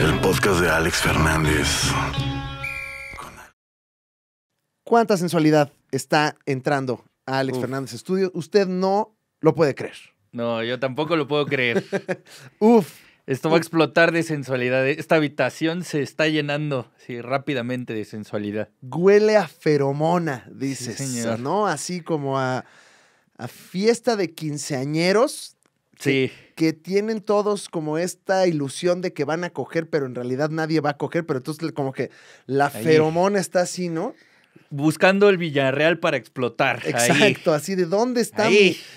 El podcast de Alex Fernández. ¿Cuánta sensualidad está entrando a Alex Fernández Estudio? Usted no lo puede creer. No, yo tampoco lo puedo creer. Uf. Esto va a explotar de sensualidad. Esta habitación se está llenando sí, rápidamente de sensualidad. Huele a feromona, dices, señor. ¿no? Así como a, a fiesta de quinceañeros. sí que tienen todos como esta ilusión de que van a coger, pero en realidad nadie va a coger, pero entonces como que la feromona está así, ¿no? buscando el Villarreal para explotar. Exacto, así de dónde está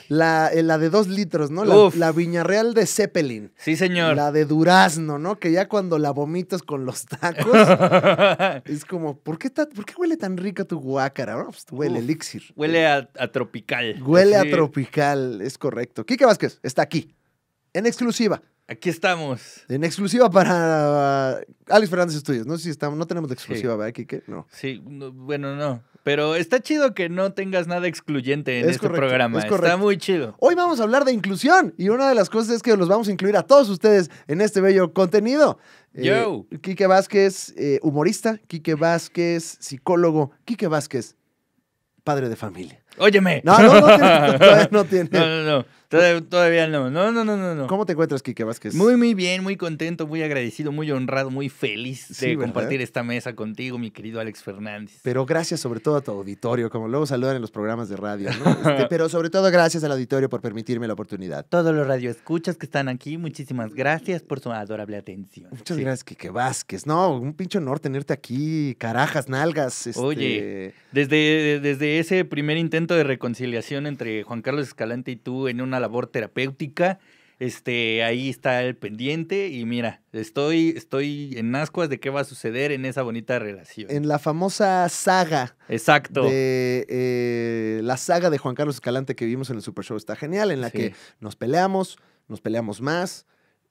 la, eh, la, de dos litros, ¿no? La, la, Villarreal de Zeppelin. Sí, señor. La de Durazno, ¿no? Que ya cuando la vomitas con los tacos, es como, ¿por qué, huele tan rica tu guácara? Pues, huele elixir. Huele a, tropical. Huele a tropical, es correcto. Quique Vázquez está aquí en exclusiva. Aquí estamos. En exclusiva para uh, Alex Fernández Estudios. No si estamos, no tenemos de exclusiva, ¿verdad, Kike? No. Sí, bueno, no. Pero está chido que no tengas nada excluyente en este programa. Está muy chido. Hoy vamos a hablar de inclusión y una de las cosas es que los vamos a incluir a todos ustedes en este bello contenido. Eh, Yo. Quique Vázquez, eh, humorista. Quique Vázquez, psicólogo. Quique Vázquez, padre de familia. Óyeme. No, no, no No, no, tiene. no, no. no. Todavía, no. No, no, no, no, ¿Cómo te encuentras, Quique Vázquez? Muy, muy bien, muy contento, muy agradecido, muy honrado, muy feliz de compartir esta mesa contigo, mi querido Alex Fernández. Pero gracias sobre todo a tu auditorio, como luego saludan en los programas de radio, ¿no? Este, pero sobre todo gracias al auditorio por permitirme la oportunidad. Todos los radioescuchas que están aquí, muchísimas gracias por su adorable atención. Muchas gracias, Quique Vázquez. No, un pinche honor tenerte aquí, carajas, nalgas. Este, Oye, desde, desde ese primer intento de reconciliación entre Juan Carlos Escalante y tú en una labor terapéutica. Este, ahí está el pendiente y mira, estoy, estoy en ascuas de qué va a suceder en esa bonita relación. En la famosa saga. Exacto. De, eh, la saga de Juan Carlos Escalante que vimos en el Super Show está genial, en la que nos peleamos, nos peleamos más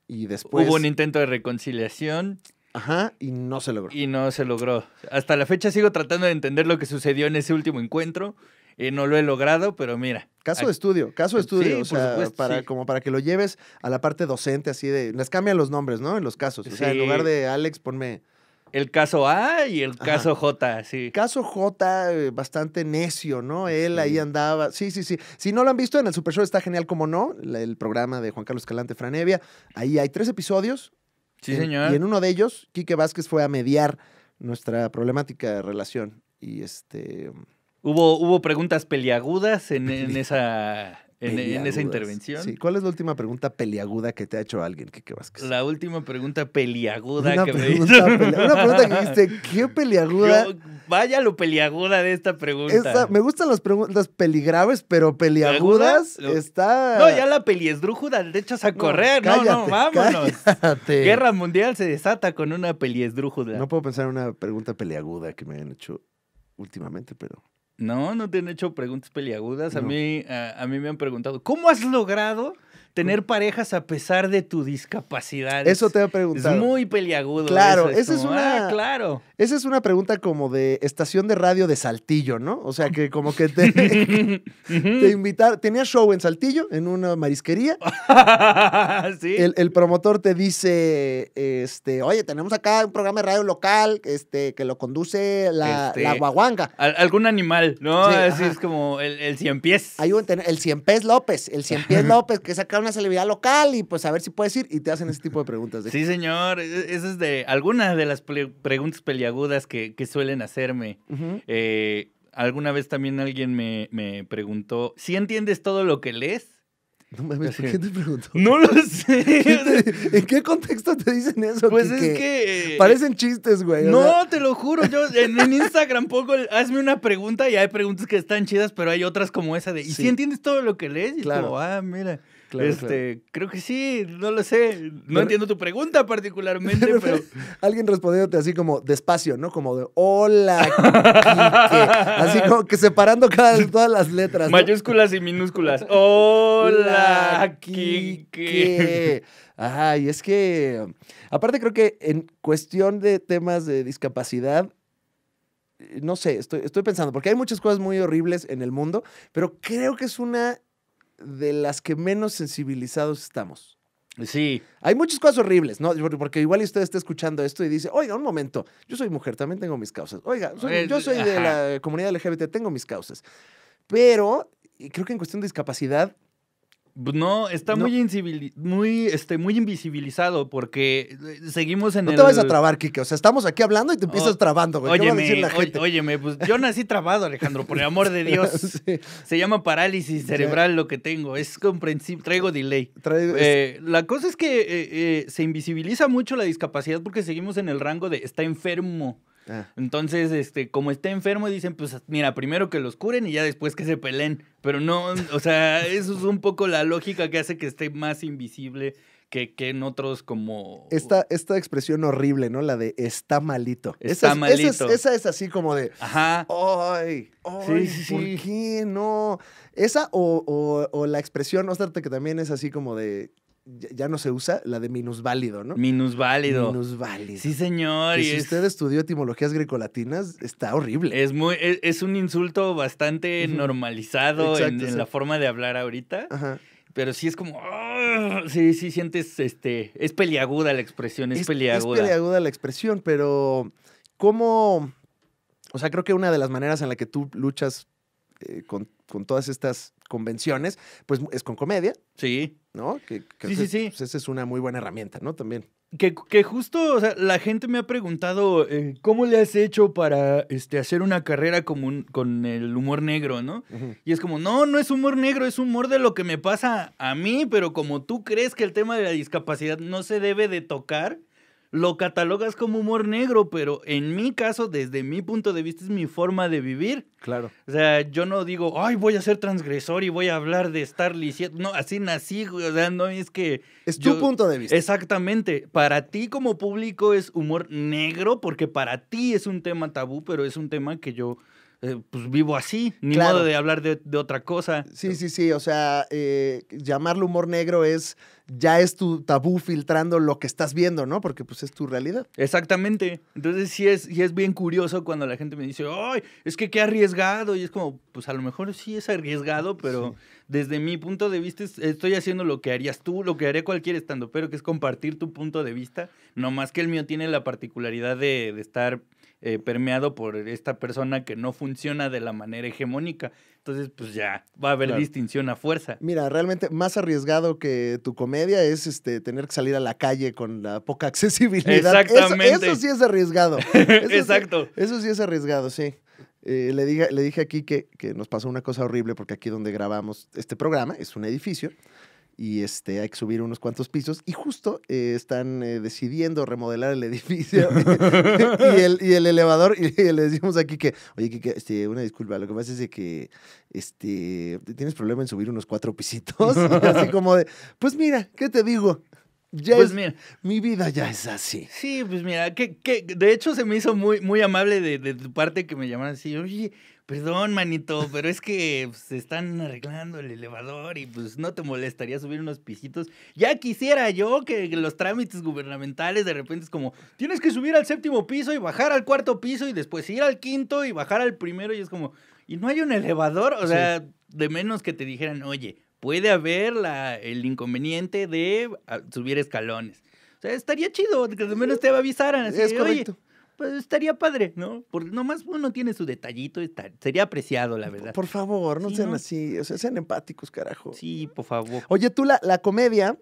y después... Hubo un intento de reconciliación. Ajá, y no se logró. Y no se logró. Hasta la fecha sigo tratando de entender lo que sucedió en ese último encuentro y no lo he logrado, pero mira. Caso de estudio, caso de estudio, o sea, supuesto, para, como para que lo lleves a la parte docente, así de, les cambian los nombres, ¿no? En los casos, o sea, en lugar de Alex, ponme... El caso A y el caso J, sí. Caso J, eh, bastante necio, ¿no? Él ahí andaba. Sí, sí, sí. Si no lo han visto, en el Super Show está genial, como no, el programa de Juan Carlos Calante Franevia. Ahí hay tres episodios. Sí, señor. Y en uno de ellos, Quique Vázquez fue a mediar nuestra problemática de relación. Y este. Hubo, preguntas peliagudas en, esa, en, esa intervención. Sí. ¿Cuál es la última pregunta peliaguda que te ha hecho alguien, Kike Vázquez? La última pregunta peliaguda que me hizo. Una pregunta que dijiste, ¿qué peliaguda? vaya lo peliaguda de esta pregunta. me gustan las preguntas peligraves, pero peliagudas está... No, ya la peliesdrújuda, de hecho a correr. No, no, vámonos. Guerra Mundial se desata con una peliesdrújuda. No puedo pensar en una pregunta peliaguda que me hayan hecho últimamente, pero... No, no te han hecho preguntas peliagudas. A, mí, a, a, mí me han preguntado, ¿cómo has logrado tener parejas a pesar de tu discapacidad. Eso te voy a preguntar. Es muy peliagudo. Claro, esa es una. Ah, claro. Esa es una pregunta como de estación de radio de Saltillo, ¿no? O sea, que como que te, te invitar Tenía show en Saltillo, en una marisquería. ¿Sí? el, promotor te dice: este, Oye, tenemos acá un programa de radio local este, que lo conduce la, este, guaguanga. algún animal, ¿no? Sí, es como el, el cien pies. el cien pies López, el cien pies López que acá una celebridad local y pues a ver si puedes ir y te hacen ese tipo de preguntas. Sí, señor, e-, e-, esa es de algunas de las preguntas peliagudas que, suelen hacerme. Eh, alguna vez también alguien me, preguntó, ¿si entiendes todo lo que lees? No me preguntó? No lo sé. ¿En qué contexto te dicen eso? Pues es que. Eh, parecen chistes, güey. No, te lo juro. Yo en, Instagram poco hazme una pregunta y hay preguntas que están chidas, pero hay otras como esa de. ¿Y si entiendes todo lo que lees? Y claro. Como, ah, mira este, creo que sí, no lo sé. No entiendo tu pregunta particularmente, pero, Alguien respondiéndote así como despacio, ¿no? Como de hola, Así como que separando cada, todas las letras. Mayúsculas y minúsculas. Hola, Quique. Ay, es que. Aparte, creo que en cuestión de temas de discapacidad, no sé, estoy, estoy pensando, porque hay muchas cosas muy horribles en el mundo, pero creo que es una de las que menos sensibilizados estamos. Sí. Hay muchas cosas horribles, ¿no? Porque igual usted está escuchando esto y dice, oiga, un momento, yo soy mujer, también tengo mis causas. Oiga, yo soy de la comunidad LGBT, tengo mis causas. Pero creo que en cuestión de discapacidad pues no, está Muy, muy, este, muy invisibilizado porque eh, seguimos en el... No te vas a trabar, Kike. O sea, estamos aquí hablando y te empiezas oh, trabando, güey. Óyeme, pues yo nací trabado, Alejandro, por el amor de Dios. Se llama parálisis cerebral lo que tengo. Es comprensible. Traigo delay. Eh, la cosa es que eh, se invisibiliza mucho la discapacidad porque seguimos en el rango de está enfermo. Ah. Entonces, este, como está enfermo, dicen, pues mira, primero que los curen y ya después que se peleen. Pero no, o sea, eso es un poco la lógica que hace que esté más invisible que, que, en otros como... Esta, esta expresión horrible, ¿no? La de está malito. Está esa es, malito. Esa es, así como de... Ajá. ¡Ay! ay sí, sí, ¿Por qué no? Esa o, o, la expresión, ostarte que también es así como de ya no se usa, la de minusválido, ¿no? Minusválido. Minusválido. Sí, señor. si usted estudió etimologías grecolatinas, está horrible. Es muy, e, es, un insulto bastante normalizado en, la forma de hablar ahorita. Pero sí es como, ah", sí, sí sientes, este, es peliaguda la expresión, es, peliaguda. Es peliaguda la expresión, pero ¿cómo? O sea, creo que una de las maneras en la que tú luchas eh, con, con todas estas convenciones, pues es con comedia. Sí. ¿No? Que, sí, sí, sí, pues, esa es una muy buena herramienta, ¿no? También. Que, justo, o sea, la gente me ha preguntado, eh, ¿cómo le has hecho para este, hacer una carrera con el humor negro, no? Y es como, no, no es humor negro, es humor de lo que me pasa a mí, pero como tú crees que el tema de la discapacidad no se debe de tocar, lo catalogas como humor negro, pero en mi caso, desde mi punto de vista, es mi forma de vivir. Claro. O sea, yo no digo, ay, voy a ser transgresor y voy a hablar de Starly No, así nací, O sea, no es que. Es tu punto de vista. Exactamente. Para ti, como público, es humor negro, porque para ti es un tema tabú, pero es un tema que yo eh, pues vivo así, ni modo de hablar de, otra cosa. Sí, sí, sí, o sea, eh, llamarlo humor negro es, ya es tu tabú filtrando lo que estás viendo, ¿no? Porque pues es tu realidad. Exactamente, entonces sí es, es bien curioso cuando la gente me dice, ¡ay, es que qué arriesgado! Y es como, pues a lo mejor sí es arriesgado, pero desde mi punto de vista estoy haciendo lo que harías tú, lo que haría cualquier estando, pero que es compartir tu punto de vista, no más que el mío tiene la particularidad de, de estar eh, permeado por esta persona que no funciona de la manera hegemónica. Entonces, pues ya va a haber distinción a fuerza. Mira, realmente más arriesgado que tu comedia es este tener que salir a la calle con la poca accesibilidad. Exactamente. Eso, sí es arriesgado. Exacto. eso sí es arriesgado, sí. Eh, le, dije, le dije aquí que, que nos pasó una cosa horrible porque aquí donde grabamos este programa es un edificio y este, hay que subir unos cuantos pisos. Y justo eh, están eh, decidiendo remodelar el edificio y, el, elevador. Y, le decimos aquí que, oye, Kike, este, una disculpa, lo que pasa es de que este, tienes problema en subir unos cuatro pisitos. así como de, pues mira, ¿qué te digo? pues mira, mi vida ya es así. Sí, pues mira, que, de hecho se me hizo muy, muy amable de, tu parte que me llamaran así, oye, perdón, manito, pero es que pues, se están arreglando el elevador y pues no te molestaría subir unos pisitos. Ya quisiera yo que los trámites gubernamentales de repente es como, tienes que subir al séptimo piso y bajar al cuarto piso y después ir al quinto y bajar al primero y es como, y no hay un elevador, o sea, de menos que te dijeran, oye, puede haber el inconveniente de ah, subir escalones. O sea, estaría chido que al menos te avisaran. Así, es correcto. pues estaría padre, ¿no? Porque nomás uno tiene su detallito, sería apreciado, la verdad. Por favor, no sean así, o sea, sean empáticos, carajo. Sí, por favor. Oye, tú la, la comedia,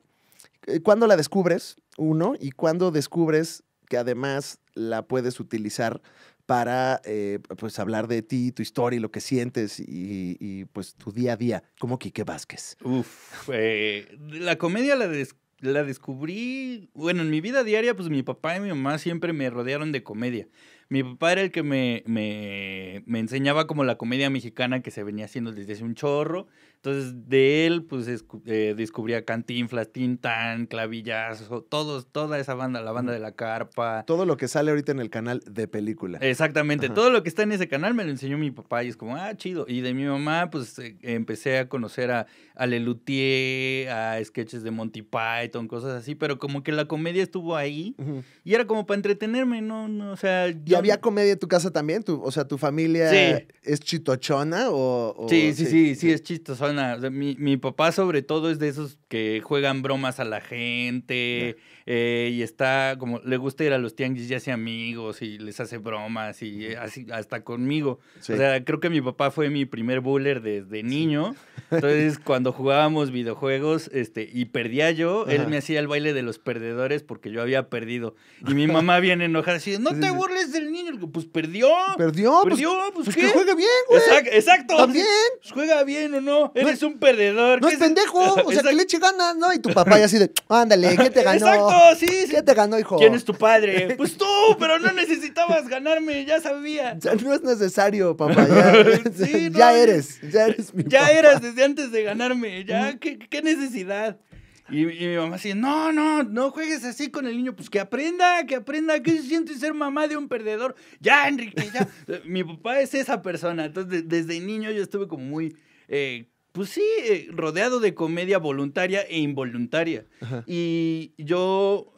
eh, ¿cuándo la descubres? Uno, y cuándo descubres que además la puedes utilizar para eh, pues hablar de ti, tu historia y lo que sientes y, pues tu día a día, como Quique Vázquez. Uf, eh, la comedia la descubrí, bueno, en mi vida diaria pues mi papá y mi mamá siempre me rodearon de comedia. Mi papá era el que me, me, me, enseñaba como la comedia mexicana que se venía haciendo desde hace un chorro. Entonces, de él, pues, descubría eh, descubría Cantinflas, Tintán, Clavillazo, todos, toda esa banda, la banda de la carpa. Todo lo que sale ahorita en el canal de película. Exactamente, todo lo que está en ese canal me lo enseñó mi papá y es como, ah, chido. Y de mi mamá, pues, eh, empecé a conocer a, a Lelutier, a sketches de Monty Python, cosas así, pero como que la comedia estuvo ahí y era como para entretenerme, ¿no? no o sea, yo había comedia en tu casa también? ¿Tu, o sea, ¿tu familia es chitochona o, sí, sí, sí, sí, es chitochona. mi, mi, papá sobre todo es de esos que juegan bromas a la gente eh, y está como, le gusta ir a los tianguis y hace amigos y les hace bromas y así hasta conmigo. O sea, creo que mi papá fue mi primer buller desde niño. Entonces, cuando jugábamos videojuegos este, y perdía yo, él me hacía el baile de los perdedores porque yo había perdido. Y mi mamá viene enojada, así, no te burles del niño. Pues perdió. Perdió, pues, perdió pues, pues que juegue bien, güey. Exacto. También. Pues, juega bien o no. Eres un perdedor. No es pendejo. O sea, que le eche ganas, ¿no? Y tu papá ya así de, ándale, ¿qué te ganó? Exacto, sí, sí. ¿Qué te ganó, hijo? ¿Quién es tu padre? pues tú, pero no necesitabas ganarme, ya sabía. Ya no es necesario, papá. Ya, sí, eres, ya eres mi Ya eras desde antes de ganarme, ya, ¿qué, necesidad? Y, mi mamá así, no, no, no juegues así con el niño, pues que aprenda, que aprenda, que se siente ser mamá de un perdedor. Ya, Enrique, ya. Eh, mi papá es esa persona, entonces desde niño yo estuve como muy... Eh, pues sí, eh, rodeado de comedia voluntaria e involuntaria. Y yo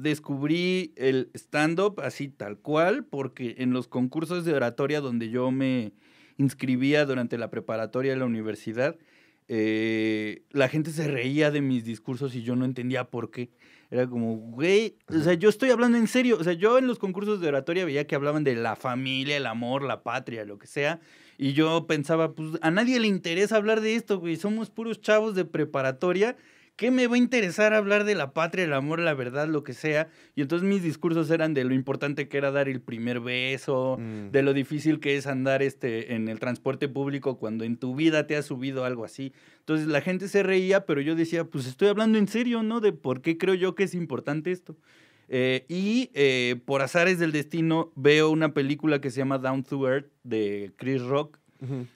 descubrí el stand-up así tal cual, porque en los concursos de oratoria donde yo me inscribía durante la preparatoria de la universidad, eh, la gente se reía de mis discursos y yo no entendía por qué. Era como, güey, o sea, yo estoy hablando en serio. O sea, yo en los concursos de oratoria veía que hablaban de la familia, el amor, la patria, lo que sea. Y yo pensaba, pues a nadie le interesa hablar de esto, güey. Somos puros chavos de preparatoria ¿qué me va a interesar hablar de la patria, el amor, la verdad, lo que sea? Y entonces mis discursos eran de lo importante que era dar el primer beso, mm. de lo difícil que es andar este, en el transporte público cuando en tu vida te ha subido algo así. Entonces la gente se reía, pero yo decía, pues estoy hablando en serio, ¿no? De por qué creo yo que es importante esto. Eh, y eh, por azares del destino veo una película que se llama Down to Earth de Chris Rock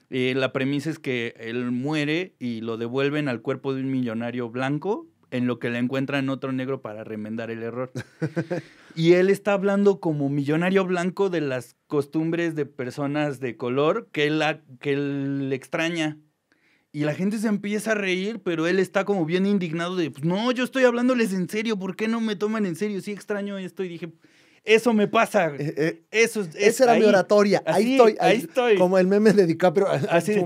y eh, la premisa es que él muere y lo devuelven al cuerpo de un millonario blanco en lo que le encuentran otro negro para remendar el error. y él está hablando como millonario blanco de las costumbres de personas de color que, la, que él extraña. Y la gente se empieza a reír, pero él está como bien indignado de, pues no, yo estoy hablándoles en serio, ¿por qué no me toman en serio? Sí extraño esto y dije, eso me pasa. Eh, eh, eso es, Esa era mi oratoria. ahí estoy. Ahí, estoy. Como el meme de DiCaprio así, eh,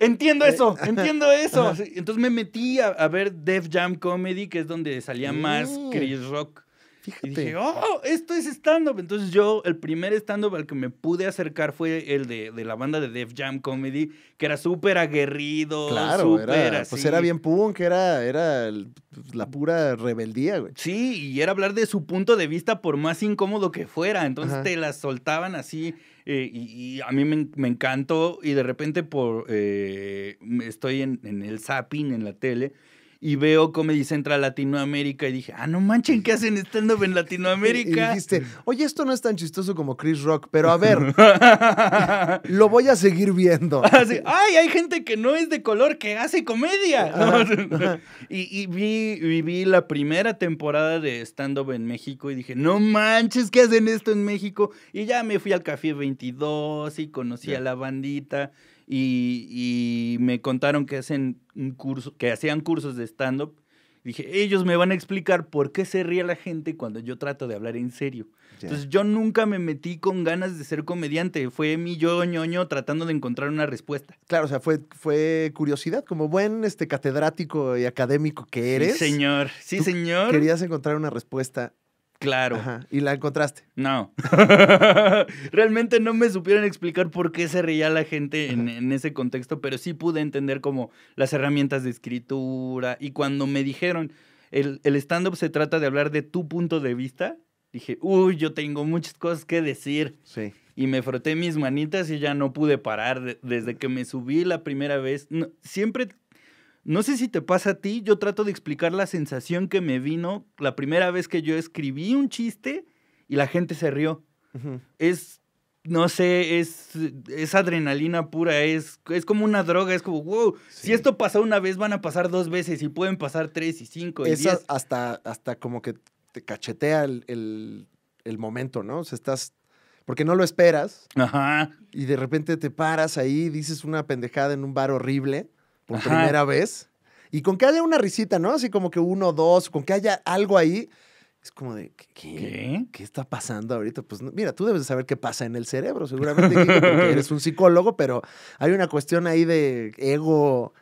Entiendo eso, entiendo eso. Entonces me metí a, ver Def Jam Comedy, que es donde salía mm. más Chris Rock. Fíjate. Y dije, oh, esto es stand-up. Entonces yo, el primer stand-up al que me pude acercar fue el de, la banda de Def Jam Comedy, que era súper aguerrido, claro, súper pues, así. Pues era bien punk, era, era pues, la pura rebeldía, güey. Sí, y era hablar de su punto de vista por más incómodo que fuera. Entonces te las soltaban así. Eh, y, a mí me, encantó y de repente por eh, estoy en, en el zapping en la tele y veo Comedy Central Latinoamérica y dije, ah, no manchen, ¿qué hacen stand-up en Latinoamérica? Y, oye, esto no es tan chistoso como Chris Rock, pero a ver, lo voy a seguir viendo. Así, Ay, hay gente que no es de color que hace comedia. Y, vi, la primera temporada de stand-up en México y dije, no manches, ¿qué hacen esto en México? Y ya me fui al Café 22 y conocí a la bandita y, me contaron que, hacen un curso, que hacían cursos de stand-up. Dije, ellos me van a explicar por qué se ríe la gente cuando yo trato de hablar en serio. Entonces yo nunca me metí con ganas de ser comediante. Fue mi yo ñoño tratando de encontrar una respuesta. Claro, o sea, fue, fue curiosidad. Como buen este, catedrático y académico que eres. Sí, señor. Sí, señor. Querías encontrar una respuesta claro. ¿Y la encontraste? No. Realmente no me supieron explicar por qué se reía la gente en, ese contexto, pero sí pude entender como las herramientas de escritura. Y cuando me dijeron, el, el stand-up se trata de hablar de tu punto de vista, dije, uy, yo tengo muchas cosas que decir. Sí. Y me froté mis manitas y ya no pude parar. Desde que me subí la primera vez, siempre no sé si te pasa a ti, yo trato de explicar la sensación que me vino la primera vez que yo escribí un chiste y la gente se rió. Es, no sé, es, adrenalina pura, es, es, como una droga, es como, wow, si esto pasa una vez, van a pasar dos veces y pueden pasar tres y cinco. Y Hasta, hasta como que te cachetea el, momento, ¿no? O sea, estás porque no lo esperas. Y de repente te paras ahí, dices una pendejada en un bar horrible primera vez. Y con que haya una risita, ¿no? Así como que uno, dos, con que haya algo ahí. Es como de, ¿qué? ¿Qué, está pasando ahorita? Pues mira, tú debes saber qué pasa en el cerebro, seguramente, eres un psicólogo, pero hay una cuestión ahí de ego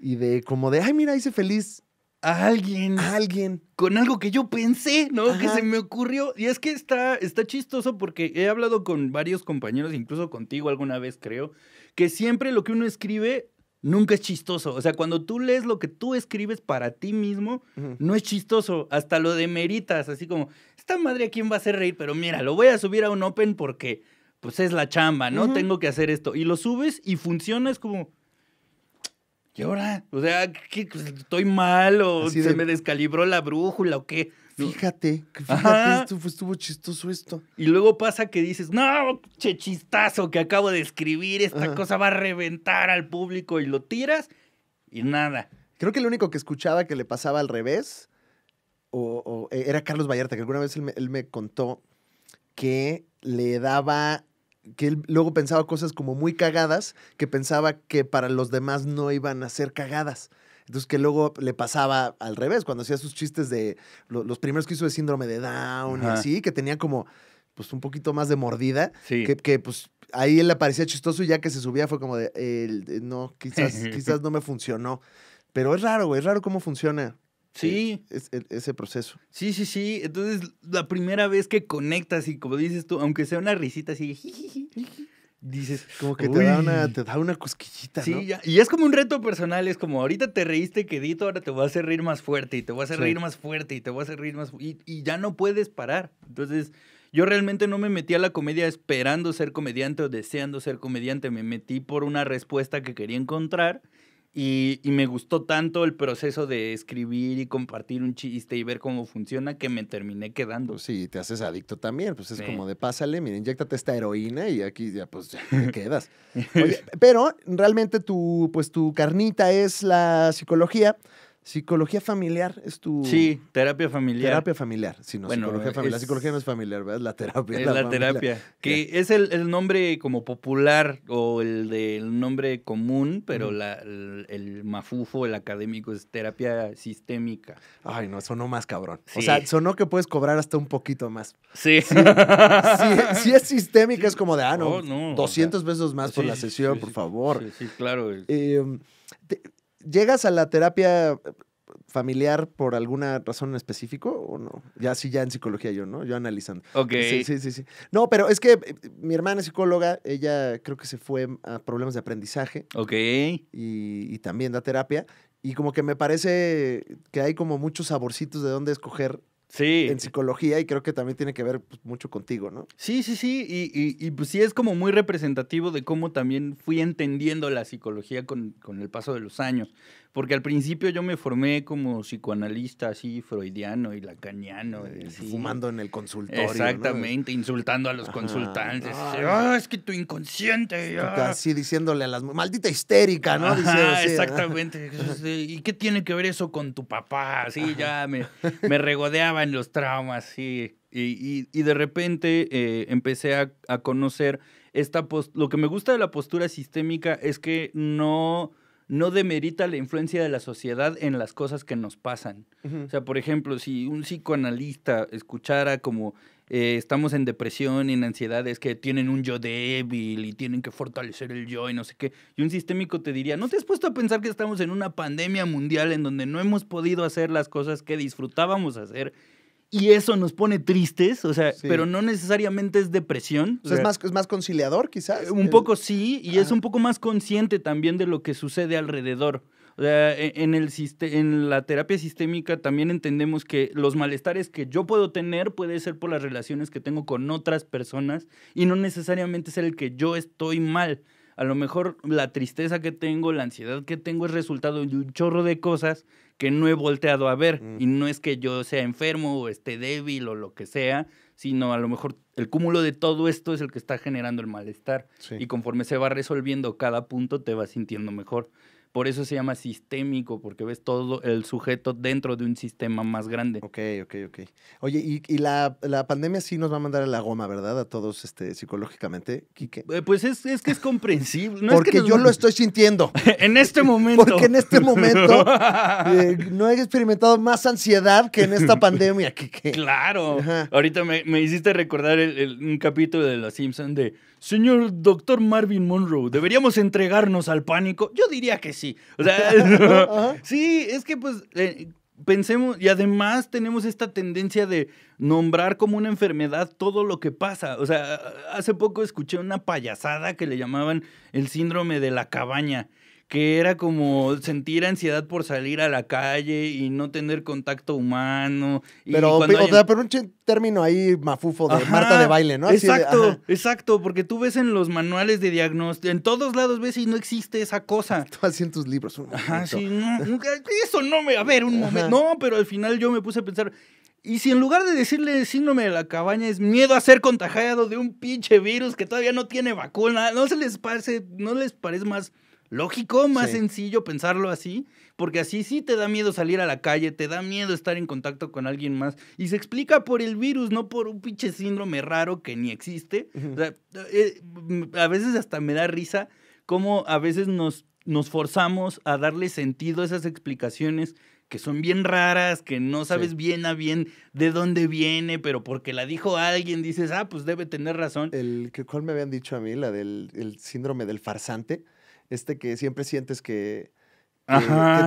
y de como de, ay, mira, hice feliz a alguien. alguien. Con algo que yo pensé, ¿no? Que se me ocurrió. Y es que está, está chistoso porque he hablado con varios compañeros, incluso contigo alguna vez, creo, que siempre lo que uno escribe nunca es chistoso. O sea, cuando tú lees lo que tú escribes para ti mismo, no es chistoso. Hasta lo de Meritas, así como, esta madre a quién va a hacer reír, pero mira, lo voy a subir a un open porque, pues es la chamba, ¿no? Tengo que hacer esto. Y lo subes y funciona, es como... ¿Y ahora? O sea, pues, ¿estoy mal o se me descalibró la brújula o qué? Fíjate, estuvo chistoso esto. Y luego pasa que dices, no, che chistazo que acabo de escribir, esta cosa va a reventar al público y lo tiras y nada. Creo que lo único que escuchaba que le pasaba al revés eh, era Carlos Vallarta, que alguna vez él me, él me contó que le daba que él luego pensaba cosas como muy cagadas que pensaba que para los demás no iban a ser cagadas. Entonces que luego le pasaba al revés, cuando hacía sus chistes de los primeros que hizo de síndrome de Down y así, que tenía como pues un poquito más de mordida, sí. que, pues ahí él le parecía chistoso y ya que se subía fue como de, no, quizás, quizás no me funcionó. Pero es raro, güey, es raro cómo funciona. Sí. Eh, e-, ese proceso. Sí, sí, sí. Entonces, la primera vez que conectas y como dices tú, aunque sea una risita así, dices. Como que te da, una, cosquillita. y es como un reto personal. Es como ahorita te reíste quedito, ahora te voy a hacer reír más fuerte y te voy a hacer reír más fuerte y te voy a hacer reír más. Y, y ya no puedes parar. Entonces, yo realmente no me metí a la comedia esperando ser comediante o deseando ser comediante. Me metí por una respuesta que quería encontrar y, me gustó tanto el proceso de escribir y compartir un chiste y ver cómo funciona que me terminé quedando. Pues sí, te haces adicto también. Pues es como de pásale, mira, inyectate esta heroína y aquí ya pues quedas. pero realmente tu, pues, tu carnita es la psicología. Psicología familiar es tu. Sí, terapia familiar. Terapia familiar, si no, bueno, psicología familiar. Psicología no es familiar, ¿verdad? La terapia. Es la, terapia. Que es el, nombre como popular o el del nombre común, pero el, mafujo mafufo, el académico, es terapia sistémica. Ay, no, sonó más cabrón. O sea, sonó que puedes cobrar hasta un poquito más. Sí. Si es sistémica, es como de, ah, no, 200 pesos más por la sesión, por favor. Sí, claro. Eh, ¿Llegas a la terapia familiar por alguna razón en específico o no? Ya sí, ya en psicología yo, ¿no? Yo analizando. Ok. Sí, sí, sí, sí. No, pero es que eh, mi hermana es psicóloga, ella creo que se fue a problemas de aprendizaje. Ok. Y, y también da terapia. Y como que me parece que hay como muchos saborcitos de dónde escoger Sí. En psicología y creo que también tiene que ver pues, mucho contigo, ¿no? Sí, sí, sí. Y, pues sí es como muy representativo de cómo también fui entendiendo la psicología con, con el paso de los años. Porque al principio yo me formé como psicoanalista así, freudiano y lacaniano. Eh, fumando en el consultorio. Exactamente, insultando a los consultantes. Ah, es que tu inconsciente. Así ah". diciéndole a las. Maldita histérica, ¿no? exactamente. Eh, ¿Y qué tiene que ver eso con tu papá? Así ya me, regodeaba en los traumas, sí. Y, de repente eh, empecé a, a conocer esta post Lo que me gusta de la postura sistémica es que no no demerita la influencia de la sociedad en las cosas que nos pasan. O sea, por ejemplo, si un psicoanalista escuchara como eh, estamos en depresión y en ansiedades que tienen un yo débil y tienen que fortalecer el yo y no sé qué. Y un sistémico te diría, ¿no te has puesto a pensar que estamos en una pandemia mundial en donde no hemos podido hacer las cosas que disfrutábamos hacer y eso nos pone tristes, o sea, pero no necesariamente es depresión. es, más, es más conciliador quizás. Un poco sí, y es un poco más consciente también de lo que sucede alrededor. O sea, e, en, el, en la terapia sistémica también entendemos que los malestares que yo puedo tener puede ser por las relaciones que tengo con otras personas y no necesariamente es el que yo estoy mal a lo mejor la tristeza que tengo, la ansiedad que tengo es resultado de un chorro de cosas que no he volteado a ver. Mm. Y no es que yo sea enfermo o esté débil o lo que sea, sino a lo mejor el cúmulo de todo esto es el que está generando el malestar. Y conforme se va resolviendo cada punto, te vas sintiendo mejor. Por eso se llama sistémico, porque ves todo el sujeto dentro de un sistema más grande. Ok, ok, ok. Oye, y, la, pandemia sí nos va a mandar a la goma, ¿verdad? A todos este, psicológicamente, Quique. Eh, pues es, que es comprensible. porque yo lo estoy sintiendo. en este momento. Porque en este momento eh, no he experimentado más ansiedad que en esta pandemia, Quique. Claro. Ahorita me, hiciste recordar el, un capítulo de Los simpson de Señor doctor Marvin Monroe, ¿deberíamos entregarnos al pánico? Yo diría que sí. sí, es que pues pensemos, y además tenemos esta tendencia de nombrar como una enfermedad todo lo que pasa. O sea, hace poco escuché una payasada que le llamaban el síndrome de la cabaña que era como sentir ansiedad por salir a la calle y no tener contacto humano. pero, pero un término ahí mafufo de Marta de baile, ¿no? exacto, exacto, porque tú ves en los manuales de diagnóstico, en todos lados ves y no existe esa cosa. Tú haciendo tus libros. ajá, sí, eso no me, a ver, un momento. No, pero al final yo me puse a pensar, y si en lugar de decirle síndrome de la cabaña es miedo a ser contagiado de un pinche virus que todavía no tiene vacuna, ¿no se les parece, no les parece más lógico, más sencillo pensarlo así, porque así sí te da miedo salir a la calle, te da miedo estar en contacto con alguien más. Y se explica por el virus, no por un pinche síndrome raro que ni existe. o sea, eh, mm, a veces hasta me da risa cómo a veces nos, nos forzamos a darle sentido a esas explicaciones que son bien raras, que no sabes bien a bien de dónde viene, pero porque la dijo alguien, dices, ah, pues debe tener razón. El, ¿Cuál me habían dicho a mí? La del síndrome del farsante este que siempre sientes que,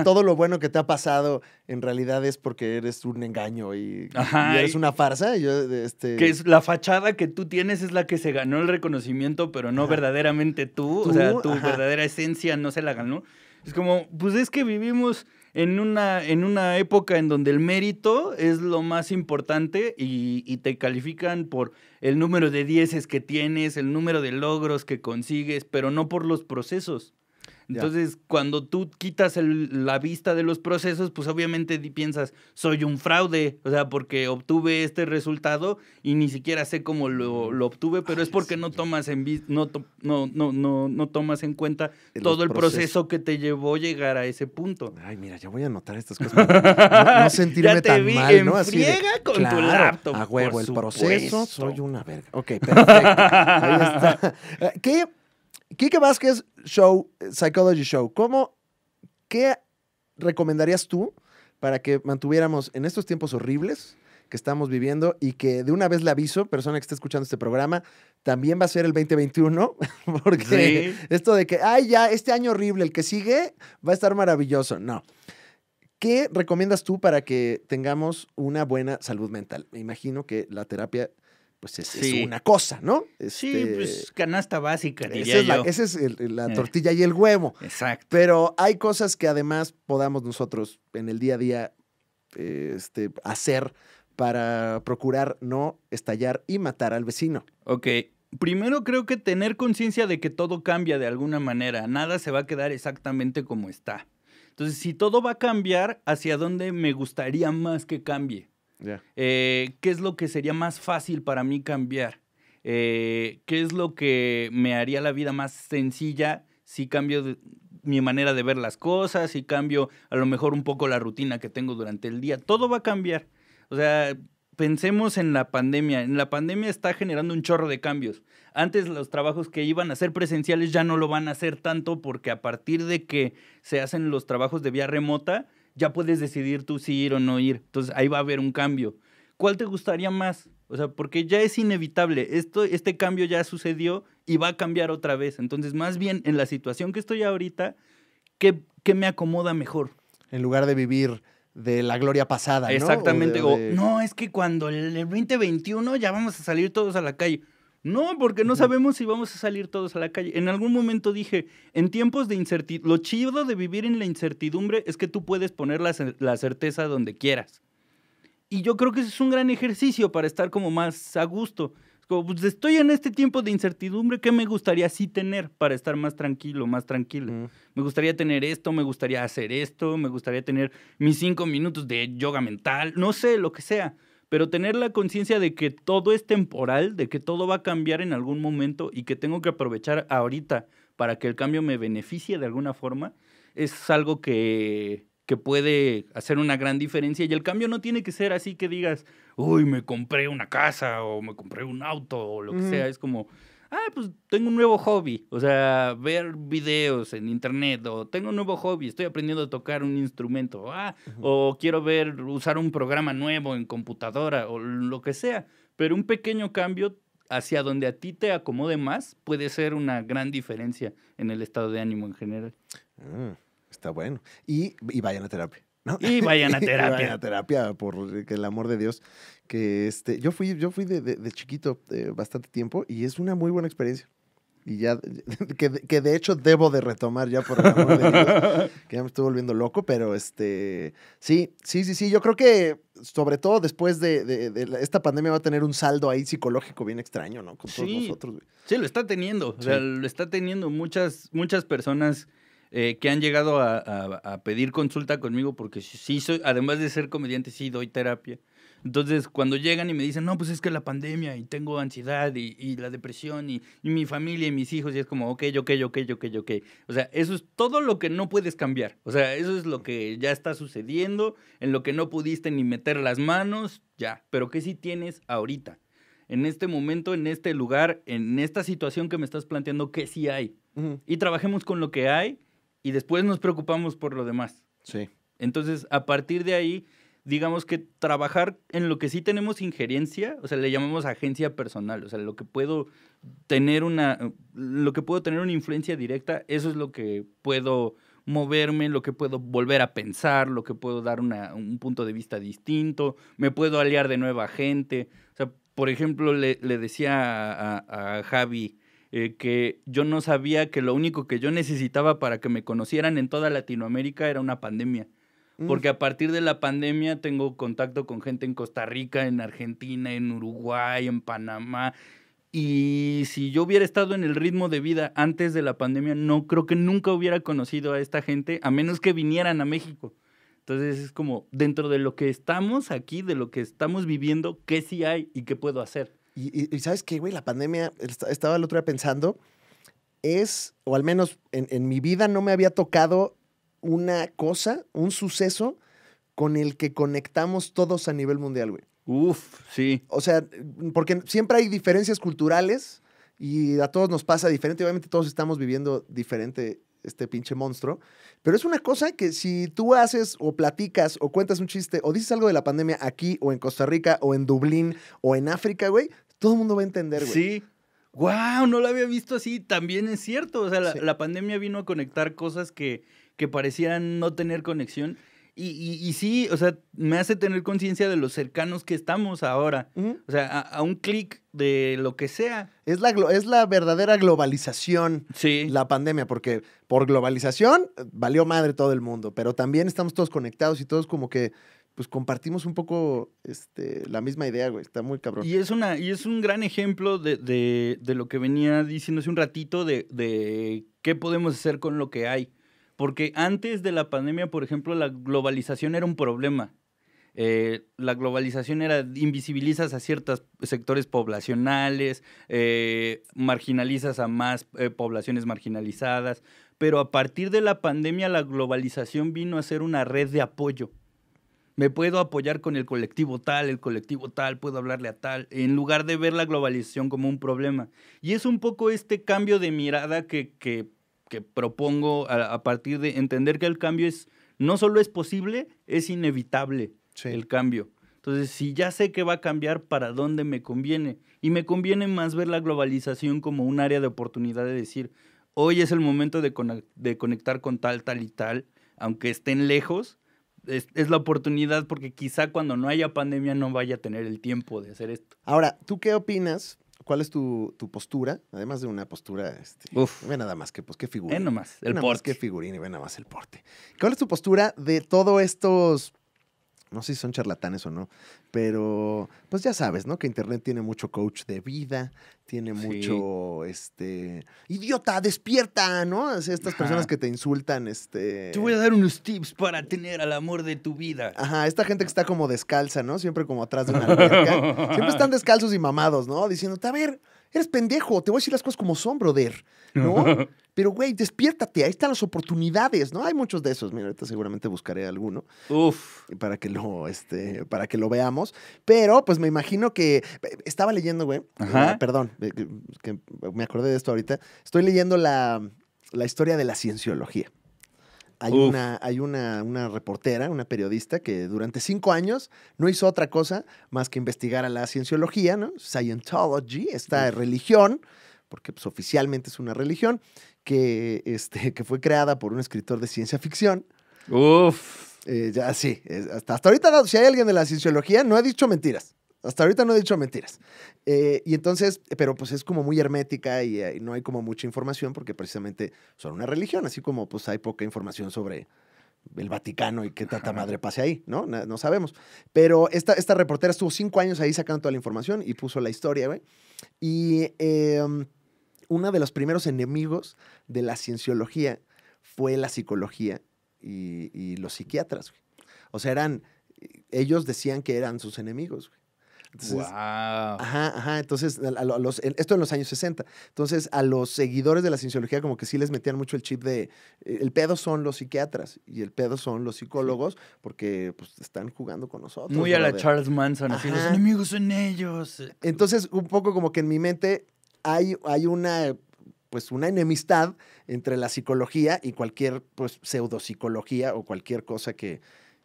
todo lo bueno que te ha pasado en realidad es porque eres un engaño y, eres una farsa. Este que es la fachada que tú tienes es la que se ganó el reconocimiento, pero no verdaderamente tú. O sea, tu verdadera esencia no se la ganó. Es como, pues es que vivimos en una, en una época en donde el mérito es lo más importante y, y te califican por el número de dieces que tienes, el número de logros que consigues, pero no por los procesos. Entonces, cuando tú quitas la vista de los procesos, pues obviamente piensas, soy un fraude, o sea, porque obtuve este resultado y ni siquiera sé cómo lo, obtuve, pero es porque no tomas en no, no, no, no, no, tomas en cuenta todo el proceso que te llevó a llegar a ese punto. Ay, mira, ya voy a anotar estas cosas. No, sentirme te tan vi mal, ¿no? Así con tu laptop. A huevo, el proceso. Soy una verga. Ok, perfecto. Ahí está. Eh, ¿Qué? Kike Vázquez Show, eh, Psychology Show, ¿cómo, qué recomendarías tú para que mantuviéramos en estos tiempos horribles que estamos viviendo y que de una vez le aviso, persona que está escuchando este programa, también va a ser el 2021, porque esto de que, ay, ya, este año horrible, el que sigue va a estar maravilloso. No. ¿Qué recomiendas tú para que tengamos una buena salud mental? Me imagino que la terapia pues es, una cosa, ¿no? sí, este, pues canasta básica, esa es La, eh. tortilla y el huevo. Exacto. Pero hay cosas que además podamos nosotros en el día a día este, hacer para procurar no estallar y matar al vecino. Ok. Primero creo que tener conciencia de que todo cambia de alguna manera, nada se va a quedar exactamente como está. Entonces, si todo va a cambiar, ¿hacia dónde me gustaría más que cambie? Eh, ¿Qué es lo que sería más fácil para mí cambiar? Eh, ¿Qué es lo que me haría la vida más sencilla si cambio mi manera de ver las cosas, si cambio a lo mejor un poco la rutina que tengo durante el día? Todo va a cambiar. O sea, pensemos en la pandemia. En la pandemia está generando un chorro de cambios. Antes los trabajos que iban a ser presenciales ya no lo van a hacer tanto porque a partir de que se hacen los trabajos de vía remota, ya puedes decidir tú si ir o no ir. Entonces ahí va a haber un cambio. ¿Cuál te gustaría más? O sea, porque ya es inevitable. Esto, este cambio ya sucedió y va a cambiar otra vez. Entonces, más bien en la situación que estoy ahorita, ¿qué, qué me acomoda mejor? En lugar de vivir de la gloria pasada. Exactamente. no, es que cuando el, el 2021 ya vamos a salir todos a la calle. No, porque no sabemos si vamos a salir todos a la calle. En algún momento dije, en tiempos de incertidumbre, lo chido de vivir en la incertidumbre es que tú puedes poner la, certeza donde quieras. Y yo creo que eso es un gran ejercicio para estar como más a gusto. Pues, estoy en este tiempo de incertidumbre, ¿qué me gustaría así tener para estar más tranquilo, más tranquilo? Me gustaría tener esto, me gustaría hacer esto, me gustaría tener mis cinco minutos de yoga mental, no sé, lo que sea pero tener la conciencia de que todo es temporal, de que todo va a cambiar en algún momento y que tengo que aprovechar ahorita para que el cambio me beneficie de alguna forma, es algo que, que puede hacer una gran diferencia. Y el cambio no tiene que ser así que digas, uy, me compré una casa o me compré un auto o lo que sea. Es como, ah, pues tengo un nuevo hobby, o sea, ver videos en internet, o tengo un nuevo hobby, estoy aprendiendo a tocar un instrumento, ah, o, quiero ver, usar un programa nuevo en computadora, o lo que sea. Pero un pequeño cambio hacia donde a ti te acomode más puede ser una gran diferencia en el estado de ánimo en general. Ah, está bueno. Y, vaya vayan a terapia. Y vayan a terapia. vayan a terapia, por el amor de Dios. Que este, yo fui, yo fui de, de, chiquito eh, bastante tiempo y es una muy buena experiencia. Y ya, que, que, de hecho debo de retomar ya por el amor de Dios, que ya me estoy volviendo loco, pero este, sí, sí, sí, sí, yo creo que sobre todo después de, de, esta pandemia va a tener un saldo ahí psicológico bien extraño, ¿no? Con todos sí, nosotros. Sí, lo está teniendo, o sea, lo está teniendo muchas, muchas personas eh, que han llegado a, a, pedir consulta conmigo porque sí soy, además de ser comediante, sí doy terapia. Entonces, cuando llegan y me dicen, no, pues es que la pandemia y tengo ansiedad y, y la depresión y, mi familia y mis hijos, y es como, ok, ok, ok, ok, ok. O sea, eso es todo lo que no puedes cambiar. O sea, eso es lo que ya está sucediendo, en lo que no pudiste ni meter las manos, ya. Pero que sí tienes ahorita? En este momento, en este lugar, en esta situación que me estás planteando, ¿qué sí hay? Y trabajemos con lo que hay y después nos preocupamos por lo demás. Sí. Entonces, a partir de ahí, digamos que trabajar en lo que sí tenemos injerencia, o sea, le llamamos agencia personal, o sea, lo que puedo tener una, lo que puedo tener una influencia directa, eso es lo que puedo moverme, lo que puedo volver a pensar, lo que puedo dar un punto de vista distinto, me puedo aliar de nueva gente. O sea, por ejemplo, le, decía a Javi eh, que yo no sabía que lo único que yo necesitaba para que me conocieran en toda Latinoamérica era una pandemia. Mm. Porque a partir de la pandemia tengo contacto con gente en Costa Rica, en Argentina, en Uruguay, en Panamá. Y si yo hubiera estado en el ritmo de vida antes de la pandemia, no creo que nunca hubiera conocido a esta gente, a menos que vinieran a México. Entonces es como, dentro de lo que estamos aquí, de lo que estamos viviendo, ¿qué sí hay y qué puedo hacer? Y, sabes qué, güey, la pandemia, estaba el otro día pensando, es, o al menos en, en mi vida no me había tocado una cosa, un suceso con el que conectamos todos a nivel mundial, güey. Uf, sí. O sea, porque siempre hay diferencias culturales y a todos nos pasa diferente. Obviamente todos estamos viviendo diferente este pinche monstruo. Pero es una cosa que si tú haces o platicas o cuentas un chiste o dices algo de la pandemia aquí o en Costa Rica o en Dublín o en África, güey, todo el mundo va a entender, güey. Sí. ¡Wow! No lo había visto así. También es cierto. O sea, la, pandemia vino a conectar cosas que, que parecían no tener conexión y, y, sí, o sea, me hace tener conciencia de los cercanos que estamos ahora. O sea, a, un clic de lo que sea. Es la, es la verdadera globalización, la pandemia, porque por globalización eh, valió madre todo el mundo, pero también estamos todos conectados y todos como que pues compartimos un poco este, la misma idea, güey. Está muy cabrón. Y es, una, y es un gran ejemplo de, lo que venía diciendo hace un ratito de qué podemos hacer con lo que hay. Porque antes de la pandemia, por ejemplo, la globalización era un problema. Eh, la globalización era invisibilizas a ciertos sectores poblacionales, eh, marginalizas a más eh, poblaciones marginalizadas, pero a partir de la pandemia la globalización vino a ser una red de apoyo. Me puedo apoyar con el colectivo tal, el colectivo tal, puedo hablarle a tal, en lugar de ver la globalización como un problema. Y es un poco este cambio de mirada que que propongo a, partir de entender que el cambio es, no solo es posible, es inevitable el cambio. Entonces, si ya sé que va a cambiar, ¿para dónde me conviene? Y me conviene más ver la globalización como un área de oportunidad de decir, hoy es el momento de, de conectar con tal, tal y tal, aunque estén lejos, es, la oportunidad porque quizá cuando no haya pandemia no vaya a tener el tiempo de hacer esto. Ahora, ¿tú qué opinas ¿Cuál es tu, postura? Además de una postura, este, Uf, ve nada más que, pues, qué figurín. Ve más, el nada Más qué figurín y ve nada más el porte. ¿Cuál es tu postura de todos estos no sé si son charlatanes o no, pero pues ya sabes, ¿no? Que Internet tiene mucho coach de vida, tiene mucho, este, idiota, despierta, ¿no? estas personas que te insultan, este... Te voy a dar unos tips para tener al amor de tu vida. Ajá, esta gente que está como descalza, ¿no? Siempre como atrás de una alberca. Siempre están descalzos y mamados, ¿no? Diciéndote, a ver, eres pendejo, te voy a decir las cosas como son, brother, ¿no? Pero, güey, despiértate, ahí están las oportunidades, ¿no? Hay muchos de esos, mira, ahorita seguramente buscaré alguno. Uf. Para que lo, este, para que lo veamos. Pero, pues me imagino que, estaba leyendo, güey, perdón, eh, me acordé de esto ahorita, estoy leyendo la, la historia de la cienciología. Hay, una, hay una, reportera, una periodista que durante cinco años no hizo otra cosa más que investigar a la cienciología, ¿no? Scientology, esta religión, porque pues, oficialmente es una religión, que, este, que fue creada por un escritor de ciencia ficción. Uf. Eh, ya sí, hasta, hasta ahorita, si hay alguien de la cienciología, no ha dicho mentiras. Hasta ahorita no he dicho mentiras. Eh, y entonces, pero pues es como muy hermética eh, y, no hay como mucha información porque precisamente son una religión, así como pues hay poca información sobre el Vaticano y qué tanta madre pase ahí, ¿no? No, sabemos. Pero esta, esta reportera estuvo cinco años ahí sacando toda la información y puso la historia, güey. Y em, uno de los primeros enemigos de la cienciología fue la psicología y, y los psiquiatras, güey. O sea, eran, eh, ellos decían que eran sus enemigos, güey wow. Ajá, ajá. Entonces, esto en los años 60. Entonces, a los seguidores de la cienciología como que sí les metían mucho el chip de eh, el pedo son los psiquiatras y el pedo son los psicólogos porque pues están jugando con nosotros. Muy a la Charles Manson, así, los enemigos son ellos. Entonces, un poco como que en mi mente hay, hay una pues una enemistad entre la psicología y cualquier pues pseudopsicología o cualquier cosa que,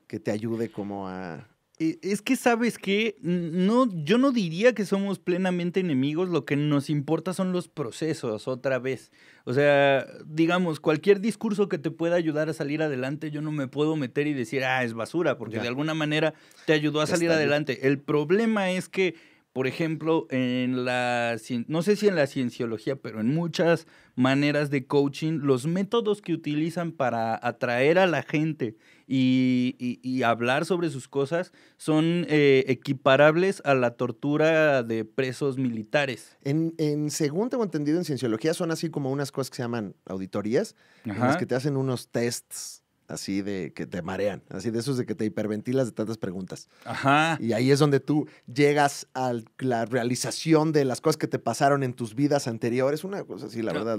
que te ayude como a, eh, es que sabes que no, yo no diría que somos plenamente enemigos, lo que nos importa son los procesos otra vez. O sea, digamos, cualquier discurso que te pueda ayudar a salir adelante, yo no me puedo meter y decir, ah, es basura, porque de alguna manera te ayudó a salir adelante. El problema es que, por ejemplo, en la, no sé si en la cienciología, pero en muchas maneras de coaching, los métodos que utilizan para atraer a la gente y, hablar sobre sus cosas son eh, equiparables a la tortura de presos militares. En, según tengo entendido, en cienciología son así como unas cosas que se llaman auditorías, en las que te hacen unos tests así de que te marean, así de esos de que te hiperventilas de tantas preguntas. Ajá. Y ahí es donde tú llegas a la realización de las cosas que te pasaron en tus vidas anteriores, una cosa así, la ah, verdad,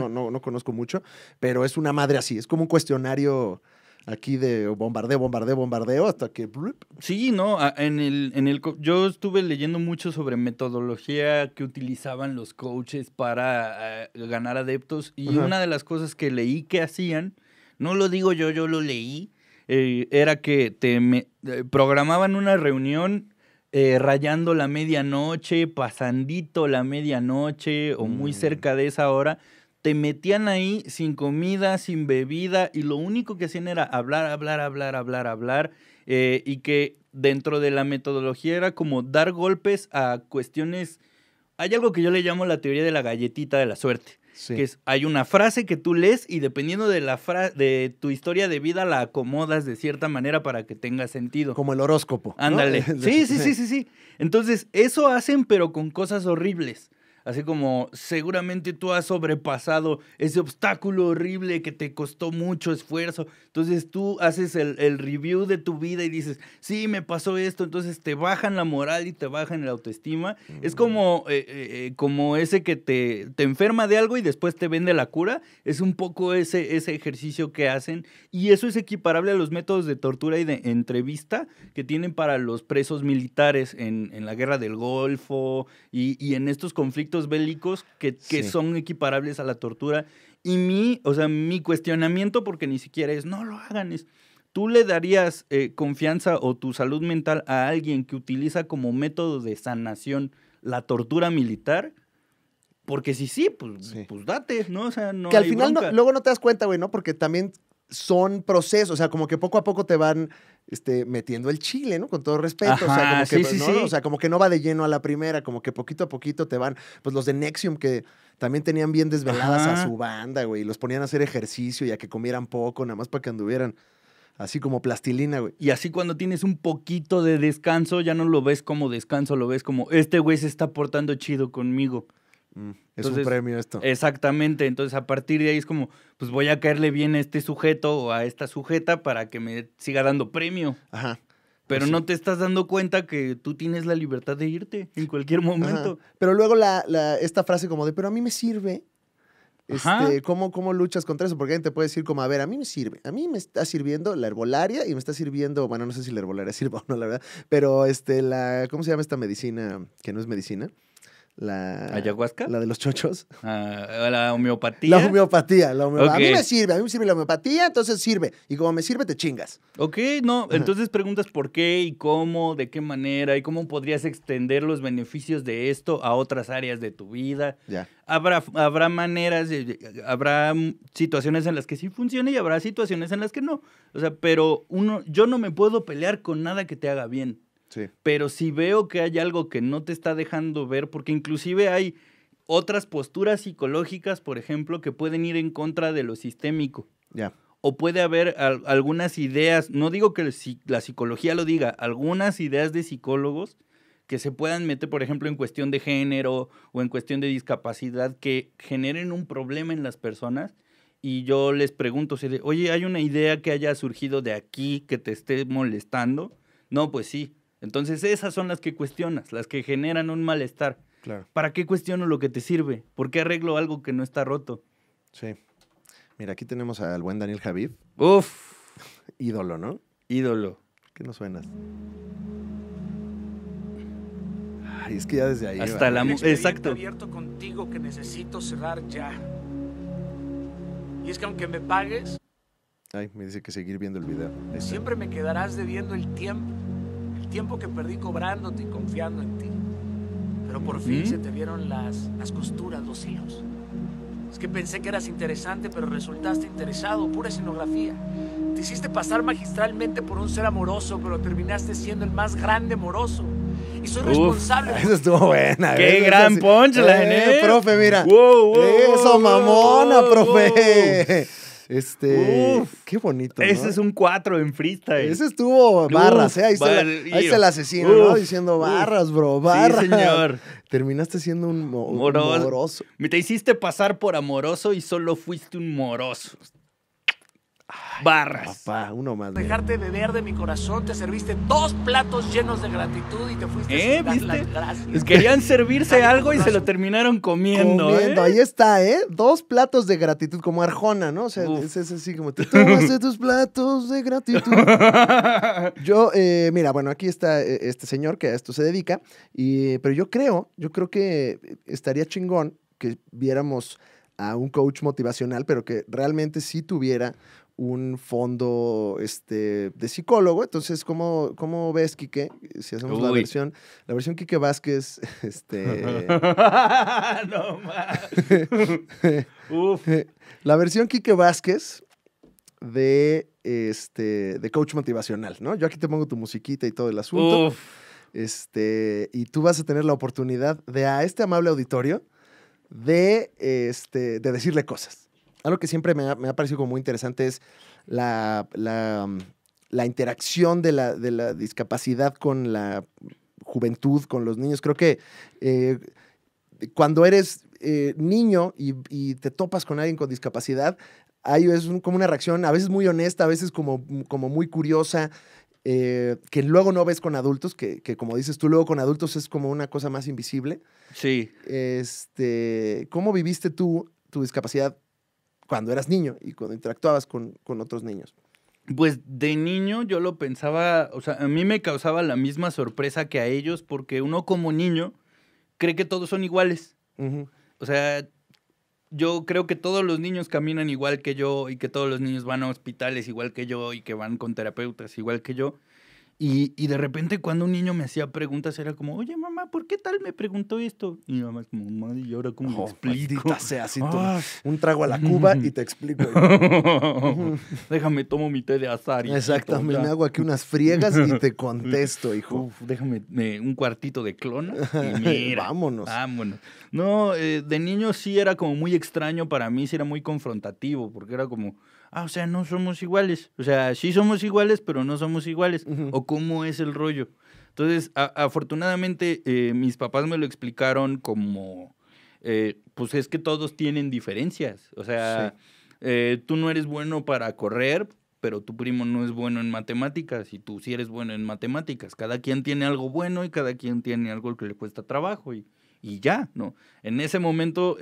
No, no, no, conozco mucho, pero es una madre así, es como un cuestionario aquí de bombardeo, bombardeo, bombardeo, hasta que... Sí, no, en el, en el, yo estuve leyendo mucho sobre metodología que utilizaban los coaches para eh, ganar adeptos y una de las cosas que leí que hacían no lo digo yo, yo lo leí, eh, era que te me, eh, programaban una reunión eh, rayando la medianoche, pasandito la medianoche o muy mm. cerca de esa hora. Te metían ahí sin comida, sin bebida y lo único que hacían era hablar, hablar, hablar, hablar, hablar y que dentro de la metodología era como dar golpes a cuestiones. Hay algo que yo le llamo la teoría de la galletita de la suerte que hay una frase que tú lees y dependiendo de, la de tu historia de vida la acomodas de cierta manera para que tenga sentido. Como el horóscopo. Ándale. sí, sí, sí, sí, sí. Entonces, eso hacen pero con cosas horribles. Así como seguramente tú has sobrepasado ese obstáculo horrible que te costó mucho esfuerzo. Entonces tú haces el, review de tu vida y dices, sí, me pasó esto. Entonces te bajan la moral y te bajan la autoestima. Es como, eh, eh, eh, como ese que te, te enferma de algo y después te vende la cura. Es un poco ese, ese ejercicio que hacen. Y eso es equiparable a los métodos de tortura y de entrevista que tienen para los presos militares en, la guerra del Golfo y en estos conflictos bélicos que, son equiparables a la tortura. Y mi, o sea, mi cuestionamiento, porque ni siquiera es, no lo hagan, es, ¿tú le darías eh, confianza o tu salud mental a alguien que utiliza como método de sanación la tortura militar? Porque si sí, pues, pues date, ¿no? O sea, no. Que al final luego no te das cuenta, güey, ¿no? Porque también son procesos, o sea, como que poco a poco te van este, metiendo el chile, ¿no? Con todo respeto. o, sea, como que, ¿no? o sea, como que no va de lleno a la primera, como que poquito a poquito te van. Pues los de Nexium que también tenían bien desveladas a su banda, güey. Y los ponían a hacer ejercicio y a que comieran poco, nada más para que anduvieran. Así como plastilina, güey. Y así cuando tienes un poquito de descanso, ya no lo ves como descanso, lo ves como, este güey se está portando chido conmigo. Mm, es un premio esto. Exactamente, entonces a partir de ahí es como, pues voy a caerle bien a este sujeto o a esta sujeta para que me siga dando premio. Ajá. Pero pues no te estás dando cuenta que tú tienes la libertad de irte en cualquier momento. Pero luego la, la, esta frase como de, pero a mí me sirve. Este, ¿cómo, luchas contra eso? Porque alguien te puede decir como, a ver, a mí me sirve. A mí me está sirviendo la herbolaria y me está sirviendo, bueno, no sé si la herbolaria sirva o no, la verdad, pero este, la, ¿cómo se llama esta medicina que no es medicina? la ayahuasca la de los chochos ah, la homeopatía la homeopatía la a mí me sirve a mí me sirve la homeopatía entonces sirve y como me sirve te chingas Ok, no entonces preguntas por qué y cómo de qué manera y cómo podrías extender los beneficios de esto a otras áreas de tu vida ya habrá habrá maneras habrá situaciones en las que sí funcione y habrá situaciones en las que no o sea pero uno yo no me puedo pelear con nada que te haga bien pero si veo que hay algo que no te está dejando ver, porque inclusive hay otras posturas psicológicas, por ejemplo, que pueden ir en contra de lo sistémico. Ya. O puede haber algunas ideas, no digo que la psicología lo diga, algunas ideas de psicólogos que se puedan meter, por ejemplo, en cuestión de género o en cuestión de discapacidad, que generen un problema en las personas. Y yo les pregunto, oye, ¿hay una idea que haya surgido de aquí que te esté molestando? No, pues sí. Entonces esas son las que cuestionas, las que generan un malestar. Claro. ¿Para qué cuestiono lo que te sirve? ¿Por qué arreglo algo que no está roto? Sí. Mira, aquí tenemos al buen Daniel Javid. Uf. Ídolo, ¿no? Ídolo. ¿Qué nos suenas? Ay, es que ya desde ahí. Hasta la música. Exacto. abierto contigo que necesito cerrar ya. Y es que aunque me pagues. Ay, me dice que seguir viendo el video. Siempre me quedarás debiendo el tiempo el tiempo que perdí cobrándote y confiando en ti. Pero por fin se te vieron las, las costuras, los hilos. Es que pensé que eras interesante, pero resultaste interesado, pura escenografía. Te hiciste pasar magistralmente por un ser amoroso, pero terminaste siendo el más grande moroso. Y soy responsable. Eso estuvo buena. Qué gran punchline, eh, eh, Profe, mira. eso, mamona, profe. Este, qué bonito. Ese es un 4 en freestyle. Ese estuvo barras, ¿eh? Ahí, está, el asesino, ¿no? Diciendo barras, bro, barras. Sí, señor. Terminaste siendo un, moroso. moroso. Me te hiciste pasar por amoroso y solo fuiste un moroso. Barras. Papá, uno más. Dejarte beber de mi corazón, te serviste dos platos llenos de gratitud y te fuiste ¿Eh? sin las gracias. Querían servirse algo y se lo terminaron comiendo. ¿eh? comiendo. Ahí está, ¿eh? Dos platos de gratitud, como Arjona, ¿no? O sea, es, así como te tomas de tus platos de gratitud. yo, eh, mira, bueno, aquí está eh, este señor que a esto se dedica, y, pero yo creo, yo creo que estaría chingón que viéramos a un coach motivacional, pero que realmente sí tuviera un fondo este, de psicólogo. Entonces, ¿cómo, cómo ves, Quique? Si hacemos la versión, la versión Quique Vázquez, este... no, Uf. La versión Quique Vázquez de, este, de coach motivacional, ¿no? Yo aquí te pongo tu musiquita y todo el asunto. Este, y tú vas a tener la oportunidad de a este amable auditorio este, de, decirle cosas. Algo que siempre me ha, parecido como muy interesante es la, interacción de la, discapacidad con la juventud, con los niños. Creo que eh, cuando eres eh, niño y, te topas con alguien con discapacidad, hay es como una reacción a veces muy honesta, a veces como muy curiosa, eh, que luego no ves con adultos, que, como dices tú, luego con adultos es como una cosa más invisible. Sí. Este, ¿Cómo viviste tú tu discapacidad cuando eras niño y cuando interactuabas con, otros niños? Pues de niño yo lo pensaba, o sea, a mí me causaba la misma sorpresa que a ellos, porque uno como niño cree que todos son iguales. O sea, yo creo que todos los niños caminan igual que yo y que todos los niños van a hospitales igual que yo y que van con terapeutas igual que yo. Y, y de repente cuando un niño me hacía preguntas era como, oye, Ah, ¿por qué tal me preguntó esto? Y mi mamá es como, madre, ¿y ahora cómo oh, así un trago a la cuba y te explico. déjame, tomo mi té de azar. Exactamente, me hago aquí unas friegas y te contesto, hijo. déjame un cuartito de clona y mira. vámonos. Vámonos. No, eh, de niño sí era como muy extraño para mí, sí era muy confrontativo, porque era como ah, o sea, no somos iguales. O sea, sí somos iguales, pero no somos iguales. O cómo es el rollo. Entonces, afortunadamente, eh, mis papás me lo explicaron como, eh, pues es que todos tienen diferencias. O sea, eh, tú no eres bueno para correr, pero tu primo no es bueno en matemáticas y tú sí eres bueno en matemáticas. Cada quien tiene algo bueno y cada quien tiene algo que le cuesta trabajo y, y ya, ¿no? En ese momento,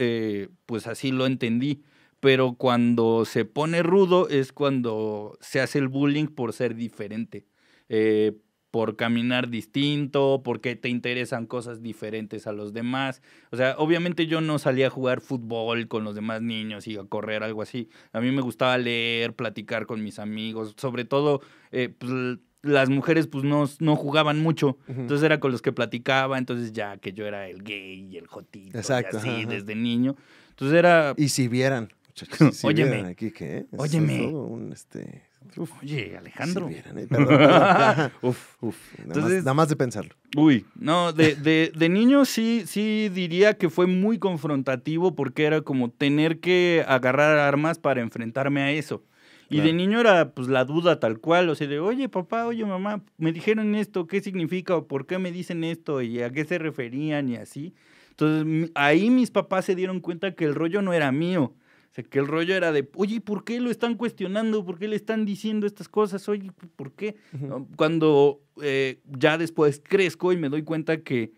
pues así lo entendí. Pero cuando se pone rudo es cuando se hace el bullying por ser diferente. Eh, por caminar distinto, porque te interesan cosas diferentes a los demás. O sea, obviamente yo no salía a jugar fútbol con los demás niños y a correr, algo así. A mí me gustaba leer, platicar con mis amigos, sobre todo... Eh, pues, las mujeres pues no, no jugaban mucho. Entonces era con los que platicaba, entonces ya que yo era el gay y el jotito Exacto, y así desde niño. Entonces era... Y si vieran, muchachos, óyeme, un, este, Oye, Alejandro. Eh, uf, uf. Nada, más, de pensarlo. Uy, no, de, niño sí, sí diría que fue muy confrontativo porque era como tener que agarrar armas para enfrentarme a eso. Y de niño era pues la duda tal cual, o sea, de, oye papá, oye mamá, me dijeron esto, ¿qué significa o por qué me dicen esto y a qué se referían y así? Entonces ahí mis papás se dieron cuenta que el rollo no era mío, o que el rollo era de, oye, ¿por qué lo están cuestionando? ¿Por qué le están diciendo estas cosas? Oye, ¿por qué? Cuando eh, ya después crezco y me doy cuenta que,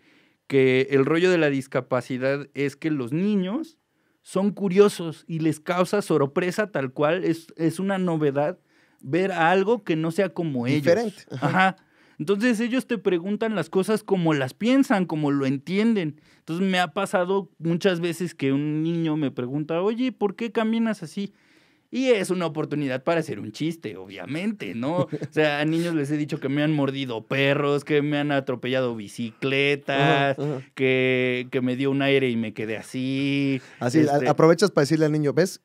que el rollo de la discapacidad es que los niños son curiosos y les causa sorpresa tal cual, es, es una novedad ver algo que no sea como ellos. Diferente. Ajá. Entonces ellos te preguntan las cosas como las piensan, como lo entienden. Entonces me ha pasado muchas veces que un niño me pregunta, oye, ¿por qué caminas así? Y es una oportunidad para hacer un chiste, obviamente, ¿no? O sea, a niños les he dicho que me han mordido perros, que me han atropellado bicicletas, Que, me dio un aire y me quedé así. Así, este aprovechas para decirle al niño, ¿ves?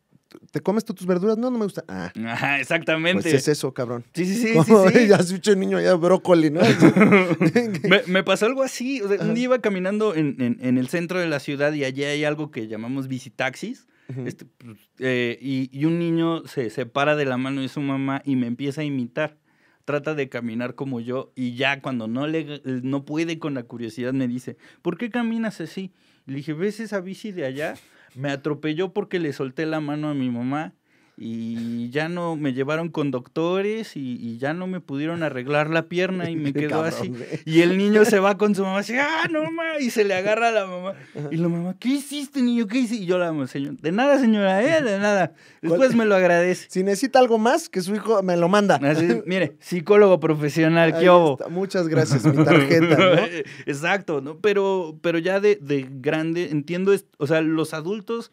¿te comes tú tus verduras? No, no me gusta. Ah. ah exactamente. Pues es eso, cabrón. Sí, sí, sí. sí, ya has niño allá brócoli, ¿no? me, pasó algo así. un día iba caminando en, el centro de la ciudad y allí hay algo que llamamos visitaxis. Este, pues, eh, y, y, un niño se separa de la mano de su mamá y me empieza a imitar. Trata de caminar como yo y ya cuando no, le, no puede con la curiosidad me dice, ¿por qué caminas así? Le dije, ¿ves esa bici de allá? me atropelló porque le solté la mano a mi mamá y ya no me llevaron con doctores y, ya no me pudieron arreglar la pierna y me quedó así. Y el niño se va con su mamá ah, no y se le agarra a la mamá. Y la mamá, ¿qué hiciste, niño? ¿Qué hiciste? Y yo la amo señor, de nada, señora, eh, de nada. Después me lo agradece. Si necesita algo más, que su hijo me lo manda. Ah, mire, psicólogo profesional, ¿qué Muchas gracias, mi tarjeta. ¿no? Exacto, ¿no? Pero, pero ya de, de grande, entiendo, o sea, los adultos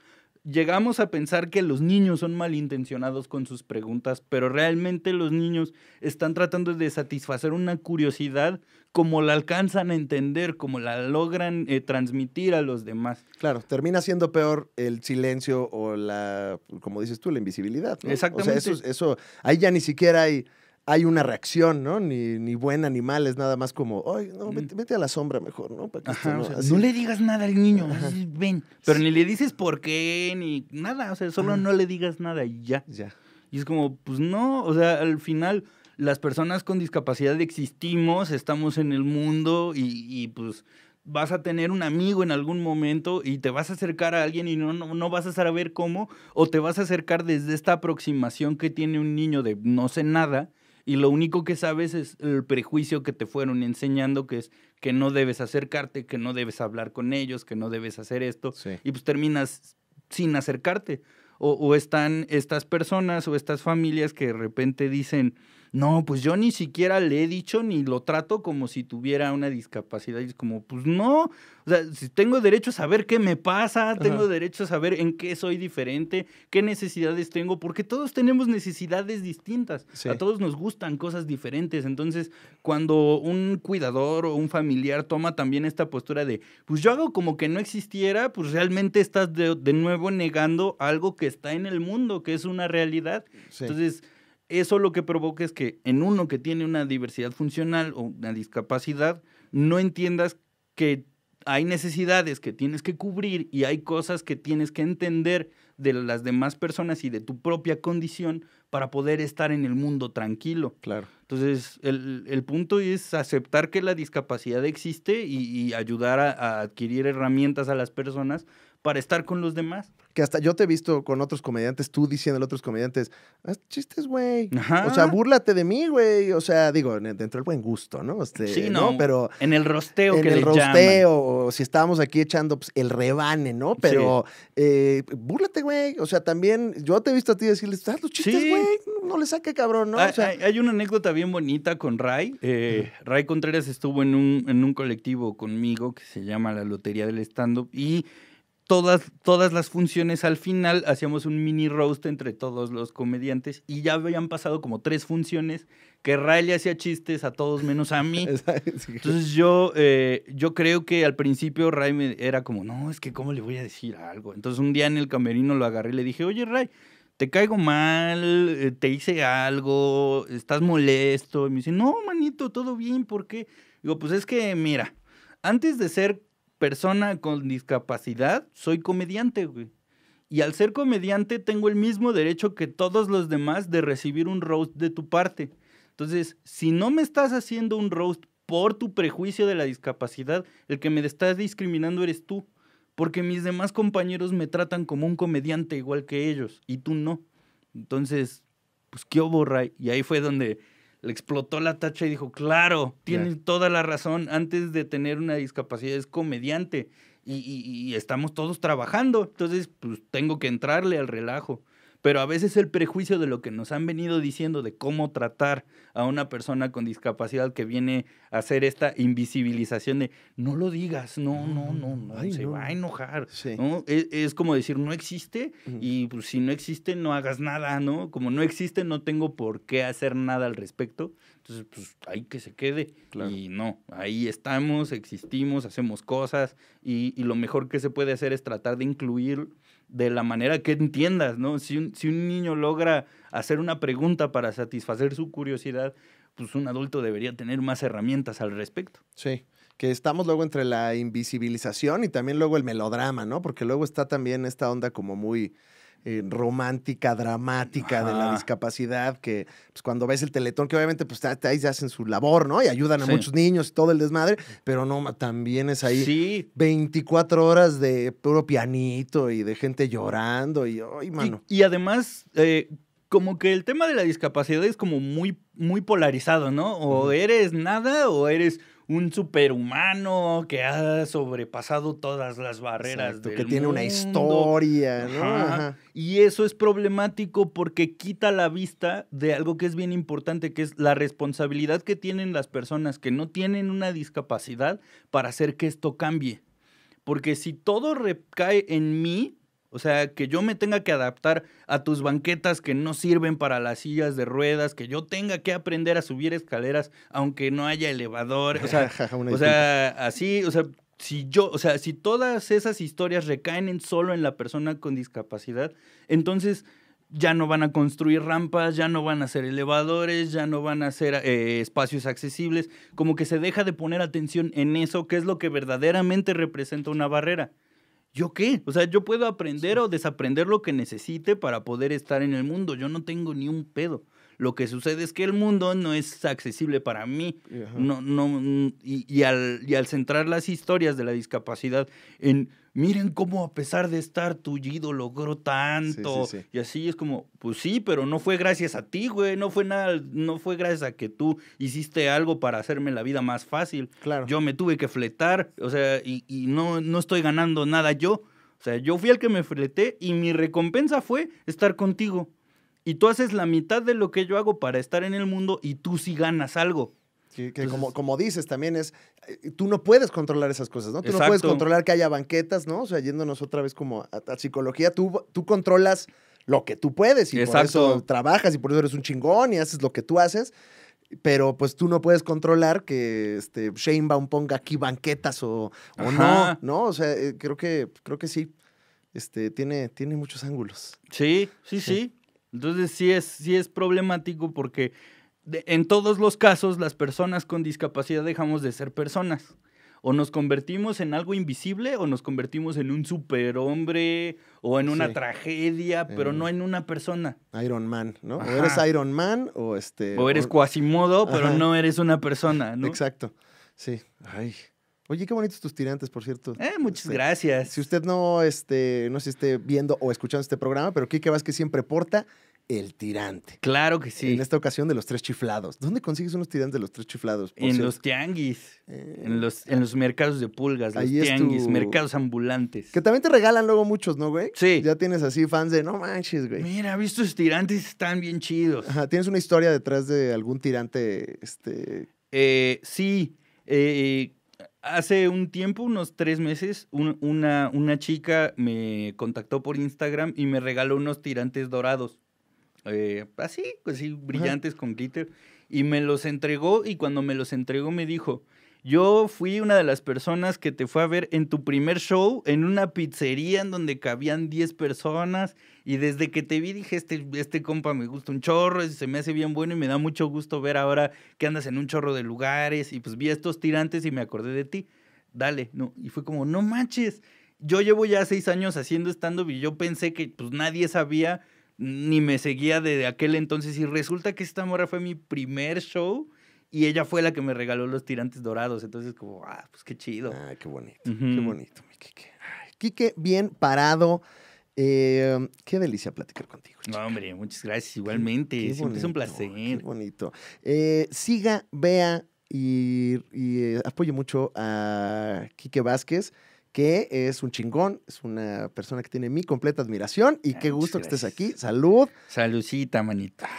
llegamos a pensar que los niños son malintencionados con sus preguntas, pero realmente los niños están tratando de satisfacer una curiosidad como la alcanzan a entender, como la logran eh, transmitir a los demás. Claro, termina siendo peor el silencio o la, como dices tú, la invisibilidad. Exactamente. O sea, eso, eso, ahí ya ni siquiera hay hay una reacción, ¿no? Ni, ni buena ni es nada más como, ay, no, mm. vete, a la sombra mejor, ¿no? Para que ¿no? le digas nada al niño, ven. Pero ni le dices por qué, ni nada, o sea, solo no le digas nada y ya. Ya. Y es como, pues no, o sea, al final las personas con discapacidad existimos, estamos en el mundo y, pues vas a tener un amigo en algún momento y te vas a acercar a alguien y no, no, vas a saber cómo, o te vas a acercar desde esta aproximación que tiene un niño de no sé nada y lo único que sabes es el prejuicio que te fueron enseñando, que es que no debes acercarte, que no debes hablar con ellos, que no debes hacer esto, y pues terminas sin acercarte. O, o, están estas personas o estas familias que de repente dicen, no, pues yo ni siquiera le he dicho ni lo trato como si tuviera una discapacidad. Y es como, pues no, o sea, tengo derecho a saber qué me pasa, tengo derecho a saber en qué soy diferente, qué necesidades tengo, porque todos tenemos necesidades distintas, a todos nos gustan cosas diferentes. Entonces, cuando un cuidador o un familiar toma también esta postura de, pues yo hago como que no existiera, pues realmente estás de, nuevo negando algo que está en el mundo, que es una realidad. Entonces, eso lo que provoca es que en uno que tiene una diversidad funcional o una discapacidad, no entiendas que hay necesidades que tienes que cubrir y hay cosas que tienes que entender de las demás personas y de tu propia condición para poder estar en el mundo tranquilo. Claro. Entonces, el, punto es aceptar que la discapacidad existe y, ayudar a adquirir herramientas a las personas para estar con los demás. Que hasta yo te he visto con otros comediantes, tú diciendo a otros comediantes, haz chistes, güey. O sea, búrlate de mí, güey. O sea, digo, dentro del buen gusto, ¿no? Este, sí, no, Pero en el rosteo que el rosteo, o si estábamos aquí echando pues, el rebane, ¿no? Pero eh, búrlate, güey. O sea, también yo te he visto a ti decirles, haz los chistes, güey. No le saque, cabrón, ¿no? o sea, hay, una anécdota bien bonita con Ray. Eh, Ray Contreras estuvo en un, en un colectivo conmigo que se llama La Lotería del Stand-Up y todas, todas las funciones al final, hacíamos un mini roast entre todos los comediantes y ya habían pasado como tres funciones que Ray le hacía chistes a todos menos a mí. Entonces yo, eh, yo creo que al principio Ray era como, no, es que cómo le voy a decir algo. Entonces un día en el camerino lo agarré y le dije, oye Ray, te caigo mal, eh, te hice algo, estás molesto. Y me dice, no, manito, todo bien, ¿por qué? Digo, pues es que mira, antes de ser persona con discapacidad, soy comediante, güey. Y al ser comediante tengo el mismo derecho que todos los demás de recibir un roast de tu parte. Entonces, si no me estás haciendo un roast por tu prejuicio de la discapacidad, el que me estás discriminando eres tú, porque mis demás compañeros me tratan como un comediante igual que ellos y tú no. Entonces, pues qué obo, Y ahí fue donde le explotó la tacha y dijo, claro, tienes toda la razón, antes de tener una discapacidad es comediante y, y estamos todos trabajando, entonces pues tengo que entrarle al relajo pero a veces el prejuicio de lo que nos han venido diciendo de cómo tratar a una persona con discapacidad que viene a hacer esta invisibilización de no lo digas, no, no, no, no se va a enojar. ¿no? E, es, como decir, no existe y pues, si no existe, no hagas nada, ¿no? Como no existe, no tengo por qué hacer nada al respecto. Entonces, pues hay que se quede. Y no, ahí estamos, existimos, hacemos cosas y, y lo mejor que se puede hacer es tratar de incluir de la manera que entiendas, ¿no? Si un, niño logra hacer una pregunta para satisfacer su curiosidad, pues un adulto debería tener más herramientas al respecto. Sí, que estamos luego entre la invisibilización y también luego el melodrama, ¿no? Porque luego está también esta onda como muy eh, romántica, dramática de la discapacidad, que pues, cuando ves el teletón, que obviamente pues ahí hacen su labor, ¿no? Y ayudan a muchos niños y todo el desmadre, pero no, también es ahí sí. 24 horas de puro pianito y de gente llorando y, ay, mano. Y, además, eh, como que el tema de la discapacidad es como muy, muy polarizado, ¿no? O eres nada o eres un superhumano que ha sobrepasado todas las barreras que tiene una historia, Y eso es problemático porque quita la vista de algo que es bien importante, que es la responsabilidad que tienen las personas que no tienen una discapacidad para hacer que esto cambie. Porque si todo recae en mí, o sea, que yo me tenga que adaptar a tus banquetas que no sirven para las sillas de ruedas, que yo tenga que aprender a subir escaleras aunque no haya elevador. O sea, o sea así, o sea, si yo, o sea, si todas esas historias recaen solo en la persona con discapacidad, entonces ya no van a construir rampas, ya no van a ser elevadores, ya no van a ser eh, espacios accesibles, como que se deja de poner atención en eso, que es lo que verdaderamente representa una barrera. ¿yo qué? O sea, yo puedo aprender o desaprender lo que necesite para poder estar en el mundo. Yo no tengo ni un pedo. Lo que sucede es que el mundo no es accesible para mí. No, no, mm, y, al, centrar las historias de la discapacidad en miren cómo a pesar de estar tullido logró tanto. Y así es como, pues sí, pero no fue gracias a ti, güey, no fue nada, no fue gracias a que tú hiciste algo para hacerme la vida más fácil. Yo me tuve que fletar, o sea, y, no, no estoy ganando nada yo. O sea, yo fui el que me fleté y mi recompensa fue estar contigo y tú haces la mitad de lo que yo hago para estar en el mundo y tú sí ganas algo. que como, como dices también es, eh, tú no puedes controlar esas cosas, ¿no? Tú no puedes controlar que haya banquetas, ¿no? O sea, yéndonos otra vez como a, psicología, tú, tú controlas lo que tú puedes y por eso trabajas y por eso eres un chingón y haces lo que tú haces. Pero pues tú no puedes controlar que este, Shane Baum ponga aquí banquetas o, no, ¿no? O sea, eh, creo que, creo que sí. Este, tiene, tiene muchos ángulos. sí, sí. sí. Entonces sí es, sí es problemático porque en todos los casos las personas con discapacidad dejamos de ser personas. O nos convertimos en algo invisible o nos convertimos en un superhombre o en una tragedia, pero no en una persona. Iron Man, ¿no? O eres Iron Man o este... O eres Quasimodo, pero no eres una persona, ¿no? Exacto, sí. Ay, Oye, qué bonitos tus tirantes, por cierto. Eh, muchas este, gracias. Si usted no, este, no se esté viendo o escuchando este programa, pero Kike Vázquez siempre porta el tirante. Claro que sí. En esta ocasión de los tres chiflados. ¿Dónde consigues unos tirantes de los tres chiflados? En los tianguis. Eh, en, los, en los mercados de pulgas, los tianguis, mercados ambulantes. Que también te regalan luego muchos, ¿no, güey? Sí. Ya tienes así fans de, no manches, güey. Mira, visto tus tirantes, están bien chidos. Ajá, ¿tienes una historia detrás de algún tirante, este...? Eh, sí, eh, hace un tiempo, unos tres meses, una, chica me contactó por Instagram y me regaló unos tirantes dorados. Eh, así, así, pues brillantes con glitter. Y me los entregó y cuando me los entregó me dijo, yo fui una de las personas que te fue a ver en tu primer show en una pizzería en donde cabían 10 personas y desde que te vi dije, este, este compa me gusta un chorro, se me hace bien bueno y me da mucho gusto ver ahora que andas en un chorro de lugares y pues vi estos tirantes y me acordé de ti. Dale, no. Y fue como, no manches, yo llevo ya seis años haciendo stand-up y yo pensé que pues nadie sabía ni me seguía de aquel entonces y resulta que esta mora fue mi primer show y ella fue la que me regaló los tirantes dorados. Entonces, como, ah, pues qué chido. Ah, qué bonito. Qué bonito, mi Quique. Quique, bien parado. Eh, qué delicia platicar contigo. No, hombre, muchas gracias. Igualmente. es un placer. Qué bonito. Eh, siga, vea y, eh, apoye mucho a Quique Vázquez que es un chingón, es una persona que tiene mi completa admiración y ah, qué gusto que estés aquí. Salud. saludita manita.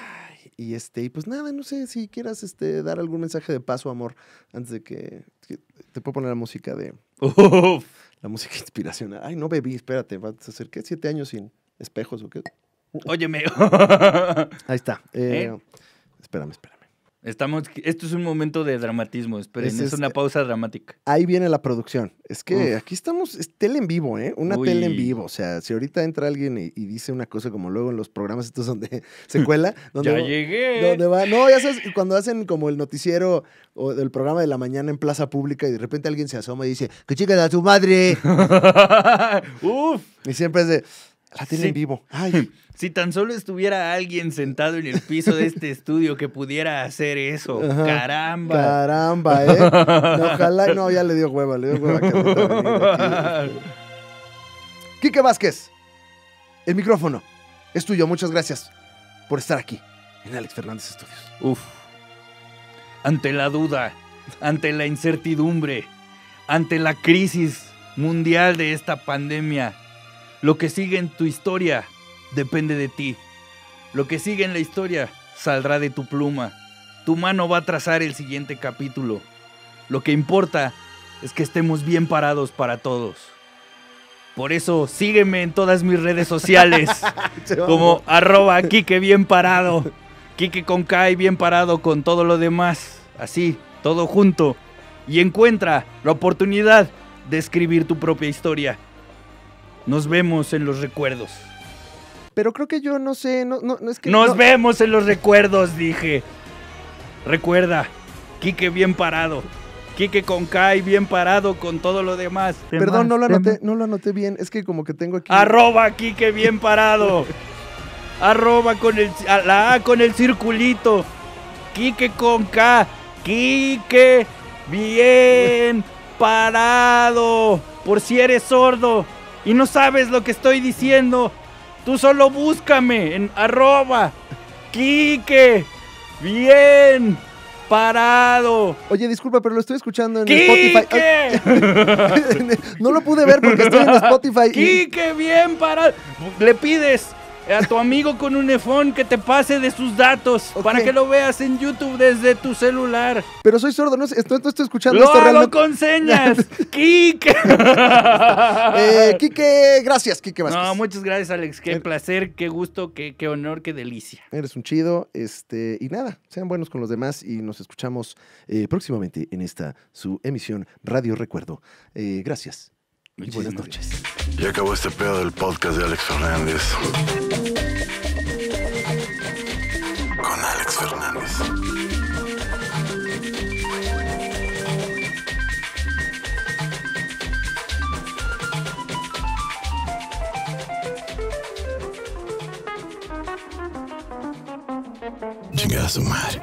Y este, y pues nada, no sé si quieras este, dar algún mensaje de paso, amor, antes de que, te puedo poner la música de. La música inspiracional. Ay, no bebí, espérate, vas a hacer qué? ¿Siete años sin espejos o qué? Óyeme. Ahí está. ¿Eh? Eh, espérame, espérame. Estamos, esto es un momento de dramatismo, esperen, es, una eh, pausa dramática. Ahí viene la producción. Es que aquí estamos, es tele en vivo, ¿eh? Una tele en vivo. O sea, si ahorita entra alguien y, dice una cosa como luego en los programas estos donde se cuela. Donde, ya llegué. va, no, ya sabes, cuando hacen como el noticiero o el programa de la mañana en plaza pública y de repente alguien se asoma y dice, que chica a tu madre. Uf. Y siempre es de... La tiene en vivo. Si tan solo estuviera alguien sentado en el piso de este estudio que pudiera hacer eso. Caramba. Caramba, ¿eh? ojalá. No, ya le dio hueva, le dio hueva. Que Vázquez, el micrófono es tuyo. Muchas gracias por estar aquí en Alex Fernández Estudios. Uf. Ante la duda, ante la incertidumbre, ante la crisis mundial de esta pandemia lo que sigue en tu historia depende de ti. Lo que sigue en la historia saldrá de tu pluma. Tu mano va a trazar el siguiente capítulo. Lo que importa es que estemos bien parados para todos. Por eso sígueme en todas mis redes sociales como arroba Kike bien parado. Kike con K bien parado con todo lo demás. Así, todo junto. Y encuentra la oportunidad de escribir tu propia historia. Nos vemos en los recuerdos. Pero creo que yo no sé, Nos vemos en los recuerdos, dije. Recuerda, Kike bien parado. Kike con K y bien parado con todo lo demás. Perdón, no lo anoté, no lo bien. Es que como que tengo aquí... Arroba Kike bien parado. Arroba con el... La A con el circulito. Kike con K. Kike bien parado. Por si eres sordo y no sabes lo que estoy diciendo. Tú solo búscame en arroba Quique. Bien. Parado. Oye, disculpa, pero lo estoy escuchando en Spotify. no lo pude ver porque estoy en Spotify. ¡Kike, bien parado. Le pides a tu amigo con un iPhone que te pase de sus datos para que lo veas en YouTube desde tu celular. Pero soy sordo, no, estoy, no estoy escuchando lo hago con señas! ¡Kike! eh, Kike, gracias, Kike Vázquez. No, muchas gracias, Alex. Qué placer, qué gusto, qué, qué honor, qué delicia. Eres un chido. este Y nada, sean buenos con los demás y nos escuchamos eh, próximamente en esta su emisión Radio Recuerdo. Eh, gracias buenas noches. Ya acabó este pedo del podcast de Alex Fernández. Con Alex Fernández. chingada su madre.